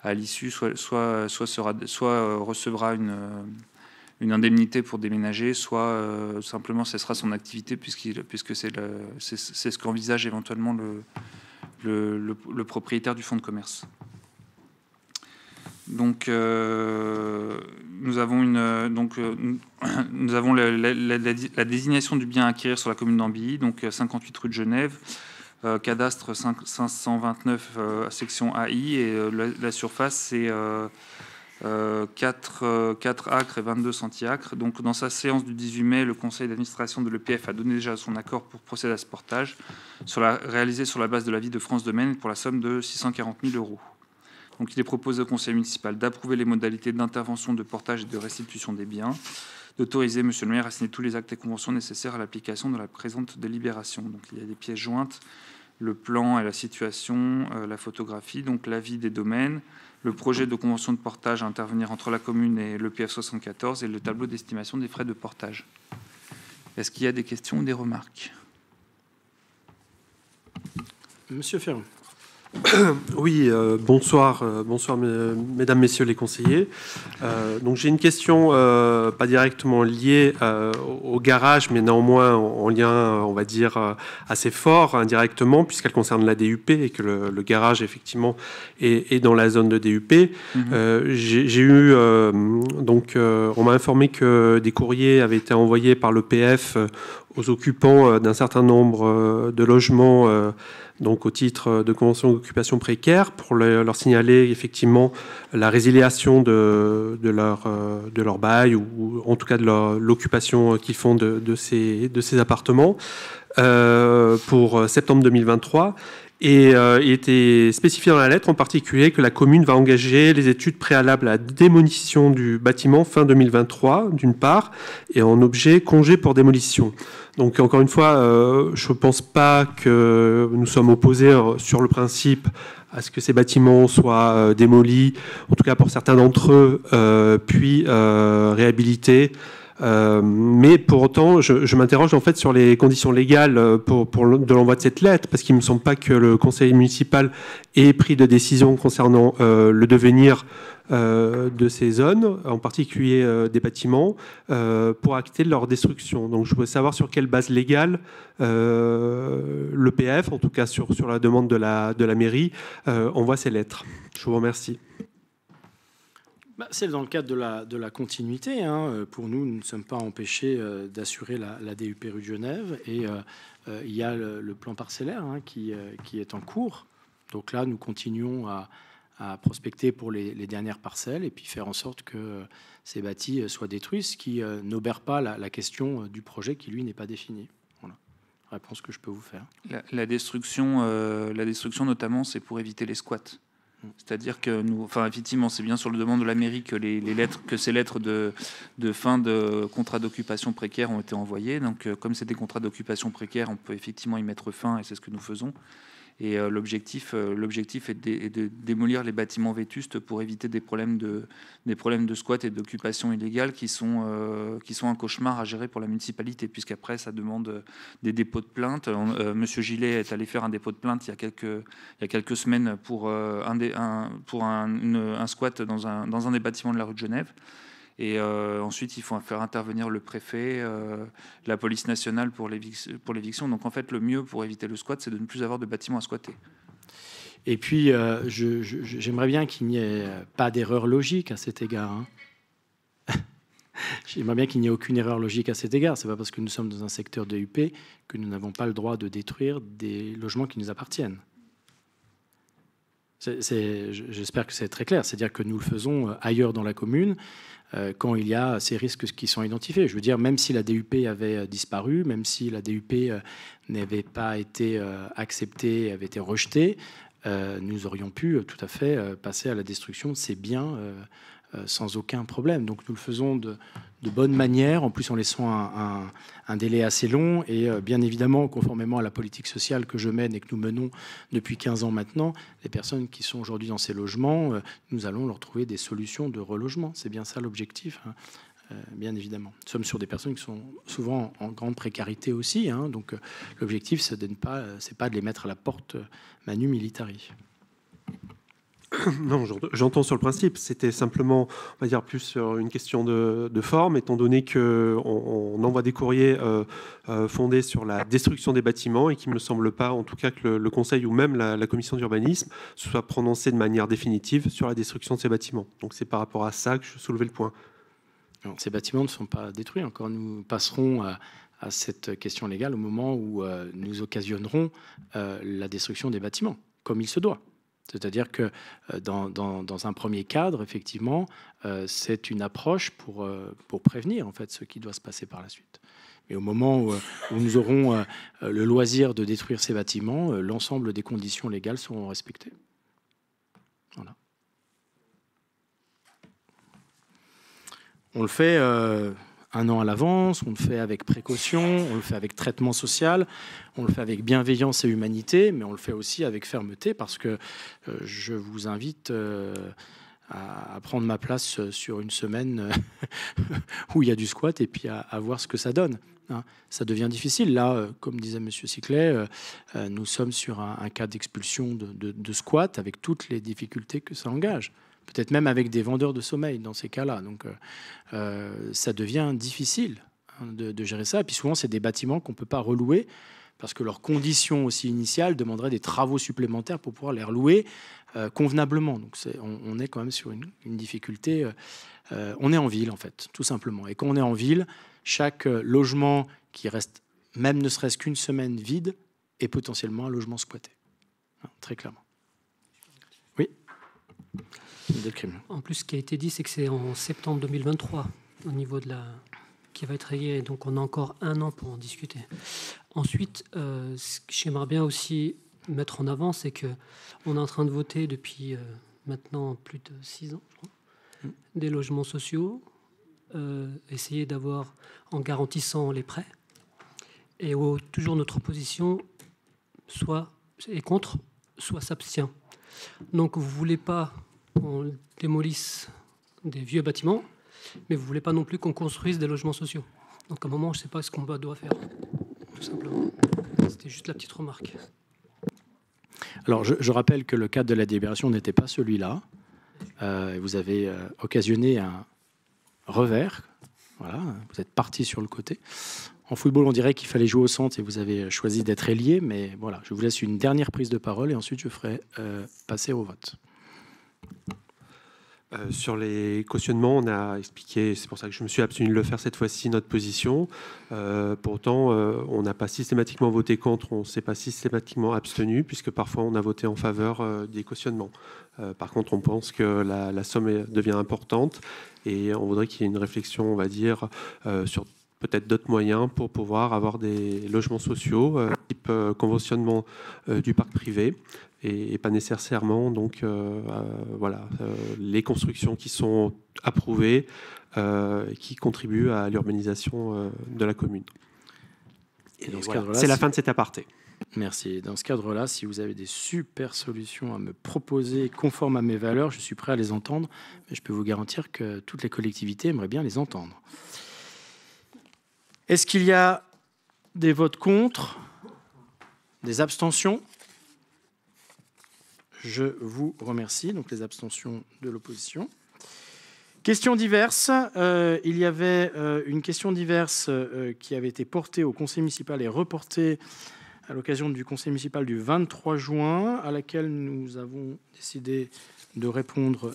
à l'issue, soit, recevra une indemnité pour déménager, soit simplement cessera son activité puisque c'est, ce qu'envisage éventuellement le, propriétaire du fonds de commerce. Donc, euh, nous avons, une, donc, euh, (clears throat) nous avons la, désignation du bien à acquérir sur la commune d'Ambilly, donc 58 euh, rue de Genève, cadastre 529, section AI, et la, surface, c'est 4, acres et 22 centiacres. Donc, dans sa séance du 18 mai, le conseil d'administration de l'EPF a donné déjà son accord pour procéder à ce portage, réalisé sur la base de la vie de France de pour la somme de 640 000 euros. Donc, il est proposé au conseil municipal d'approuver les modalités d'intervention, de portage et de restitution des biens, d'autoriser Monsieur le maire à signer tous les actes et conventions nécessaires à l'application de la présente délibération. Donc, il y a des pièces jointes le plan et la situation, euh, la photographie, donc l'avis des domaines, le projet de convention de portage à intervenir entre la commune et le PF 74 et le tableau d'estimation des frais de portage. Est-ce qu'il y a des questions ou des remarques Monsieur Ferrand. (coughs) Oui, euh, bonsoir, euh, bonsoir mesdames, messieurs les conseillers. Euh, donc j'ai une question pas directement liée au garage, mais néanmoins en, lien, on va dire assez fort indirectement, puisqu'elle concerne la DUP et que le, garage effectivement est, dans la zone de DUP. Mhm. j'ai eu donc on m'a informé que des courriers avaient été envoyés par le aux occupants d'un certain nombre de logements donc au titre de convention d'occupation précaire, pour leur signaler effectivement la résiliation de, euh, leur, bail ou, en tout cas de l'occupation qu'ils font de, ces, de ces appartements euh, pour septembre 2023 et euh, il était spécifié dans la lettre en particulier que la commune va engager les études préalables à la démolition du bâtiment fin 2023, d'une part, et en objet congé pour démolition. Donc encore une fois, euh, je ne pense pas que nous sommes opposés euh, sur le principe à ce que ces bâtiments soient démolis, en tout cas pour certains d'entre eux, puis réhabilités euh, mais pour autant, je, m'interroge en fait sur les conditions légales euh, pour, de l'envoi de cette lettre, parce qu'il ne me semble pas que le conseil municipal ait pris de décision concernant euh, le devenir de ces zones, en particulier des bâtiments, pour acter leur destruction. Donc je voudrais savoir sur quelle base légale le PF, en tout cas sur, sur la demande de la, de la mairie, envoie ces lettres. Je vous remercie. Bah, c'est dans le cadre de la, de la continuité. Hein. Euh, pour nous, nous ne sommes pas empêchés euh, d'assurer la, la, DUP rue de Genève. Et euh, il y a le, plan parcellaire hein, qui, qui, est en cours. Donc là, nous continuons à, à prospecter pour les, les, dernières parcelles et puis faire en sorte que ces bâtis soient détruits, ce qui n'obère pas la, question du projet qui, lui, n'est pas défini. Voilà. Réponse que je peux vous faire. La, destruction, la destruction notamment, c'est pour éviter les squats. C'est-à-dire que nous, enfin, effectivement, c'est bien sur le demande de la mairie que les, que ces lettres de, de fin de contrat d'occupation précaire ont été envoyées. Donc, euh, comme c'est des contrats d'occupation précaire, on peut effectivement y mettre fin, et c'est ce que nous faisons. Et euh, euh, l'objectif est, de, de démolir les bâtiments vétustes pour éviter des problèmes de, des problèmes de squat et d'occupation illégale qui sont, euh, qui sont un cauchemar à gérer pour la municipalité, puisqu'après, ça demande des dépôts de plainte. Monsieur Gillet est allé faire un dépôt de plainte il y a quelques, il y a quelques semaines pour, un, pour un, squat dans un, dans un des bâtiments de la rue de Genève. Et euh, ensuite, il faut faire intervenir le préfet, euh, la police nationale pour l'éviction. Donc en fait, le mieux pour éviter le squat, c'est de ne plus avoir de bâtiments à squatter. Et puis, euh, j'aimerais bien qu'il n'y ait pas d'erreur logique à cet égard. Hein. (laughs) j'aimerais bien qu'il n'y ait aucune erreur logique à cet égard. Ce n'est pas parce que nous sommes dans un secteur de UP que nous n'avons pas le droit de détruire des logements qui nous appartiennent. J'espère que c'est très clair. C'est-à-dire que nous le faisons euh, ailleurs dans la commune euh, quand il y a ces risques qui sont identifiés. Je veux dire, même si la DUP avait euh, disparu, même si la DUP n'avait pas été acceptée, avait été rejetée, nous aurions pu tout à fait passer à la destruction de ces biens sans aucun problème. Donc nous le faisons de, de bonne manière, en plus en laissant un, délai assez long. Et euh, bien évidemment, conformément à la politique sociale que je mène et que nous menons depuis 15 ans maintenant, les personnes qui sont aujourd'hui dans ces logements, euh, nous allons leur trouver des solutions de relogement. C'est bien ça l'objectif. Hein. Euh, bien évidemment. Nous sommes sur des personnes qui sont souvent en, grande précarité aussi. Hein. donc l'objectif, ce n'est pas, pas de les mettre à la porte manu militari. (coughs) Non, j'entends sur le principe. C'était simplement, on va dire, plus sur une question de, forme, étant donné qu'on on envoie des courriers euh, euh, fondés sur la destruction des bâtiments et qu'il ne me semble pas, en tout cas, que le, Conseil ou même la, commission d'urbanisme soit prononcé de manière définitive sur la destruction de ces bâtiments. Donc c'est par rapport à ça que je soulevais le point. ces bâtiments ne sont pas détruits encore. Nous passerons à, cette question légale au moment où euh, nous occasionnerons la destruction des bâtiments, comme il se doit. C'est-à-dire que euh, dans, un premier cadre, effectivement, euh, c'est une approche pour, euh, pour prévenir en fait ce qui doit se passer par la suite. Mais au moment où, nous aurons le loisir de détruire ces bâtiments, l'ensemble des conditions légales seront respectées. Voilà. On le fait un an à l'avance, on le fait avec précaution, on le fait avec traitement social, on le fait avec bienveillance et humanité, mais on le fait aussi avec fermeté parce que euh, je vous invite euh, à, prendre ma place euh, sur une semaine (laughs) où il y a du squat et puis à, voir ce que ça donne. Hein. Ça devient difficile. Là, comme disait M. Ciclet, nous sommes sur un, cas d'expulsion de squat avec toutes les difficultés que ça engage peut-être même avec des vendeurs de sommeil dans ces cas-là. Donc euh, euh, ça devient difficile hein, de, gérer ça. Et puis souvent, c'est des bâtiments qu'on ne peut pas relouer parce que leurs conditions aussi initiales demanderaient des travaux supplémentaires pour pouvoir les relouer euh, convenablement. Donc on, est quand même sur une, difficulté. on est en ville, en fait, tout simplement. Et quand on est en ville, chaque logement qui reste même ne serait-ce qu'une semaine vide est potentiellement un logement squatté, hein, très clairement. Oui. En plus, ce qui a été dit, c'est que c'est en septembre 2023 au niveau de la qui va être réglé, donc on a encore un an pour en discuter. Ensuite, euh, ce que j'aimerais bien aussi mettre en avant, c'est que on est en train de voter depuis euh, maintenant plus de six ans mm. des logements sociaux, euh, essayer d'avoir en garantissant les prêts, et où toujours notre position soit est contre, soit s'abstient. Donc vous voulez pas on démolisse des vieux bâtiments, mais vous ne voulez pas non plus qu'on construise des logements sociaux. Donc à un moment, je ne sais pas ce qu'on doit faire, tout simplement. C'était juste la petite remarque. Alors je, rappelle que le cadre de la délibération n'était pas celui-là. Euh, vous avez euh, occasionné un revers. Voilà, vous êtes parti sur le côté. En football, on dirait qu'il fallait jouer au centre et vous avez choisi d'être élié. mais voilà, je vous laisse une dernière prise de parole et ensuite je ferai euh, passer au vote. Euh, sur les cautionnements, on a expliqué, c'est pour ça que je me suis abstenu de le faire cette fois-ci, notre position. Euh, pourtant, euh, on n'a pas systématiquement voté contre, on ne s'est pas systématiquement abstenu, puisque parfois on a voté en faveur des cautionnements. par contre, on pense que la, la, somme devient importante et on voudrait qu'il y ait une réflexion, on va dire, sur peut-être d'autres moyens pour pouvoir avoir des logements sociaux, type conventionnement du parc privé, et, pas nécessairement donc euh, euh, voilà euh, les constructions qui sont approuvées qui contribuent à l'urbanisation de la commune. c'est la fin de cet aparté. Merci. Dans ce cadre-là, si vous avez des super solutions à me proposer conformes à mes valeurs, je suis prêt à les entendre. Mais je peux vous garantir que toutes les collectivités aimeraient bien les entendre. Est-ce qu'il y a des votes contre Des abstentions je vous remercie. Donc les abstentions de l'opposition. Questions diverses. Euh, il y avait euh, une question diverse euh, qui avait été portée au conseil municipal et reportée à l'occasion du conseil municipal du 23 juin, à laquelle nous avons décidé de répondre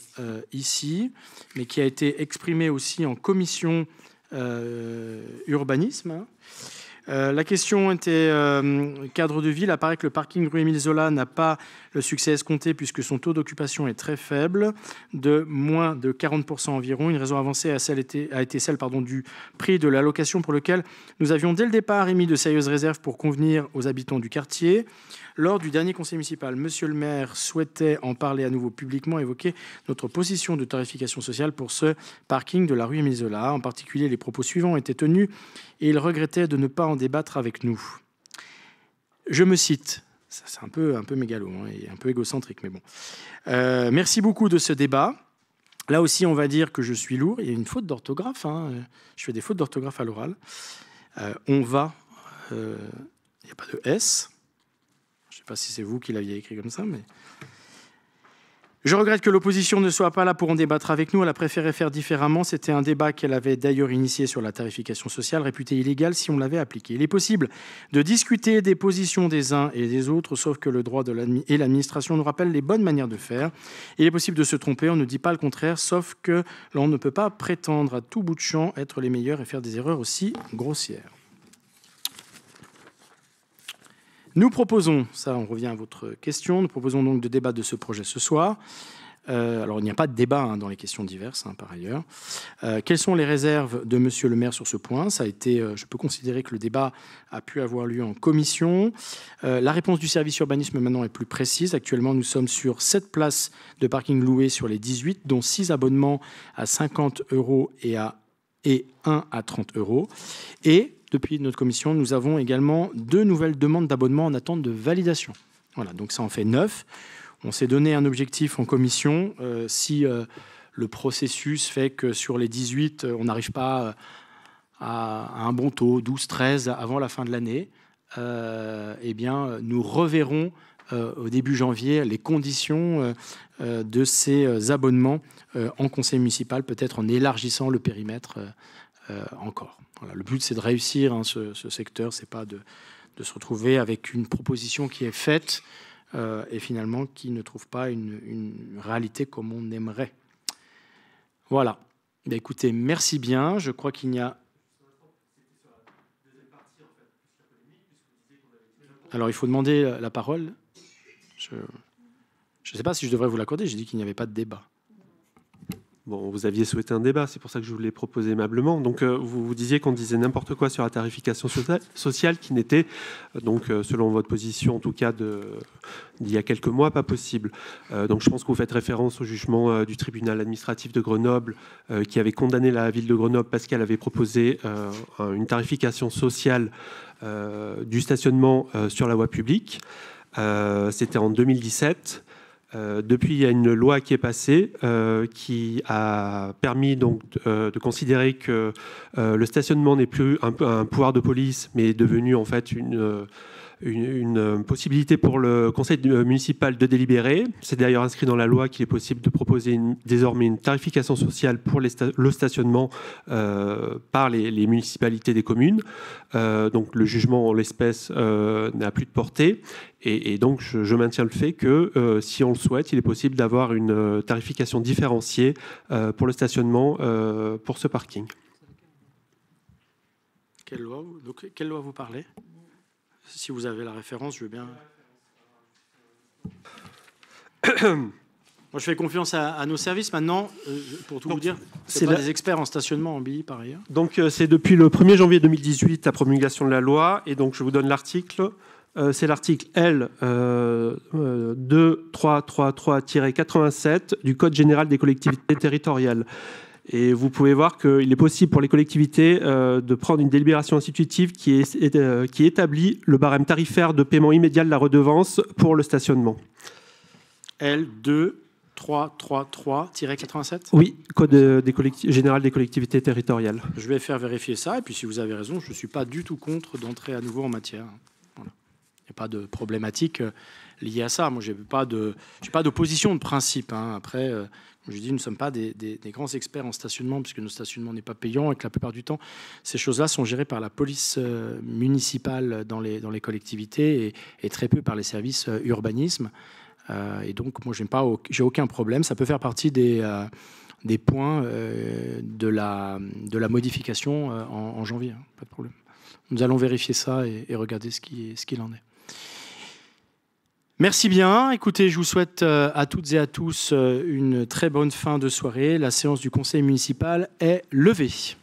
ici, mais qui a été exprimée aussi en commission urbanisme. Hein. Euh, la question était euh, cadre de ville. apparaît que le parking rue Émile Zola n'a pas le succès escompté puisque son taux d'occupation est très faible, de moins de 40% environ. Une raison avancée a, été, celle du prix de la location pour lequel nous avions dès le départ émis de sérieuses réserves pour convenir aux habitants du quartier. Lors du dernier conseil municipal, Monsieur le maire souhaitait en parler à nouveau publiquement, évoquer notre position de tarification sociale pour ce parking de la rue Émile Zola. En particulier, les propos suivants étaient tenus et il regrettait de ne pas en débattre avec nous. Je me cite, c'est un peu, un peu mégalo hein, et un peu égocentrique, mais bon. Euh, merci beaucoup de ce débat. Là aussi, on va dire que je suis lourd. Il y a une faute d'orthographe. Hein. Je fais des fautes d'orthographe à l'oral. Euh, on va. Euh, il n'y a pas de S. Je ne sais pas si c'est vous qui l'aviez écrit comme ça, mais je regrette que l'opposition ne soit pas là pour en débattre avec nous. Elle a préféré faire différemment. C'était un débat qu'elle avait d'ailleurs initié sur la tarification sociale, réputée illégale si on l'avait appliquée. Il est possible de discuter des positions des uns et des autres, sauf que le droit de et l'administration nous rappellent les bonnes manières de faire. Il est possible de se tromper, on ne dit pas le contraire, sauf que l'on ne peut pas prétendre à tout bout de champ être les meilleurs et faire des erreurs aussi grossières. Nous proposons, ça on revient à votre question, nous proposons donc de débattre de ce projet ce soir. Euh, alors il n'y a pas de débat hein, dans les questions diverses hein, par ailleurs. Euh, quelles sont les réserves de Monsieur le maire sur ce point Ça a été, euh, je peux considérer que le débat a pu avoir lieu en commission. la réponse du service urbanisme maintenant est plus précise. Actuellement nous sommes sur 7 places de parking louées sur les 18, dont 6 abonnements à 50 euros et à et 1 à 30 euros. Et depuis notre commission, nous avons également deux nouvelles demandes d'abonnement en attente de validation. Voilà, donc ça en fait neuf. On s'est donné un objectif en commission. Euh, si euh, le processus fait que sur les 18, euh, on n'arrive pas à, un bon taux, 12, 13 avant la fin de l'année, eh bien, nous reverrons au début janvier les conditions de ces abonnements en conseil municipal, peut-être en élargissant le périmètre encore le but, c'est de réussir ce hein, ce, ce, secteur, c'est pas de, se retrouver avec une proposition qui est faite euh, et finalement qui ne trouve pas une, réalité comme on aimerait. Voilà. Bah, écoutez, merci bien. Je crois qu'il n'y a Alors, il faut demander la parole. Je ne sais pas si je devrais vous l'accorder. J'ai dit qu'il n'y avait pas de débat. Bon, vous aviez souhaité un débat, c'est pour ça que je vous l'ai proposé aimablement. Donc, euh, vous, vous disiez qu'on disait n'importe quoi sur la tarification sociale, qui n'était, euh, donc, euh, selon votre position, en tout cas d'il y a quelques mois, pas possible. donc, je pense que vous faites référence au jugement du tribunal administratif de Grenoble, qui avait condamné la ville de Grenoble parce qu'elle avait proposé une tarification sociale du stationnement sur la voie publique. C'était en 2017. Euh, depuis, il y a une loi qui est passée euh, qui a permis donc euh, de considérer que le stationnement n'est plus un, pouvoir de police, mais est devenu en fait une une, euh, possibilité pour le conseil euh, municipal de délibérer. C'est d'ailleurs inscrit dans la loi qu'il est possible de proposer désormais une tarification sociale pour le stationnement euh, par les, municipalités des communes. donc le jugement en l'espèce n'a plus de portée. Et, donc je, maintiens le fait que si on le souhaite, il est possible d'avoir une tarification différenciée pour le stationnement pour ce parking. Quelle loi, quelle loi vous parlez si vous avez la référence, je veux bien. Moi, je fais confiance à, nos services. Maintenant, euh, pour tout vous dire, c'est pas des experts en stationnement en billet par ailleurs. Donc, euh, c'est depuis le 1er janvier 2018 la promulgation de la loi. Et donc, je vous donne l'article. Euh, c'est l'article L2333-87 du Code général des collectivités territoriales. Et vous pouvez voir qu'il est possible pour les collectivités euh, de prendre une délibération institutive qui, est, euh, qui, établit le barème tarifaire de paiement immédiat de la redevance pour le stationnement. L2. 87 Oui, Code des général des collectivités territoriales. Je vais faire vérifier ça, et puis si vous avez raison, je ne suis pas du tout contre d'entrer à nouveau en matière. Il n'y a pas de problématique euh, liée à ça. Moi, je n'ai pas d'opposition de, de principe. Hein. Après, je dis, nous ne sommes pas des, grands experts en stationnement, puisque nos stationnements n'est pas payant et que la plupart du temps, ces choses-là sont gérées par la police euh, municipale dans les, dans les collectivités et, très peu par les services euh, urbanisme. Euh, et donc, moi, je n'ai j'ai aucun problème. Ça peut faire partie des, des points de, la, de la modification en, janvier. Hein. pas de problème. Nous allons vérifier ça et, regarder ce ce qu'il en est. Merci bien. Écoutez, je vous souhaite euh, à toutes et à tous euh, une très bonne fin de soirée. La séance du conseil municipal est levée.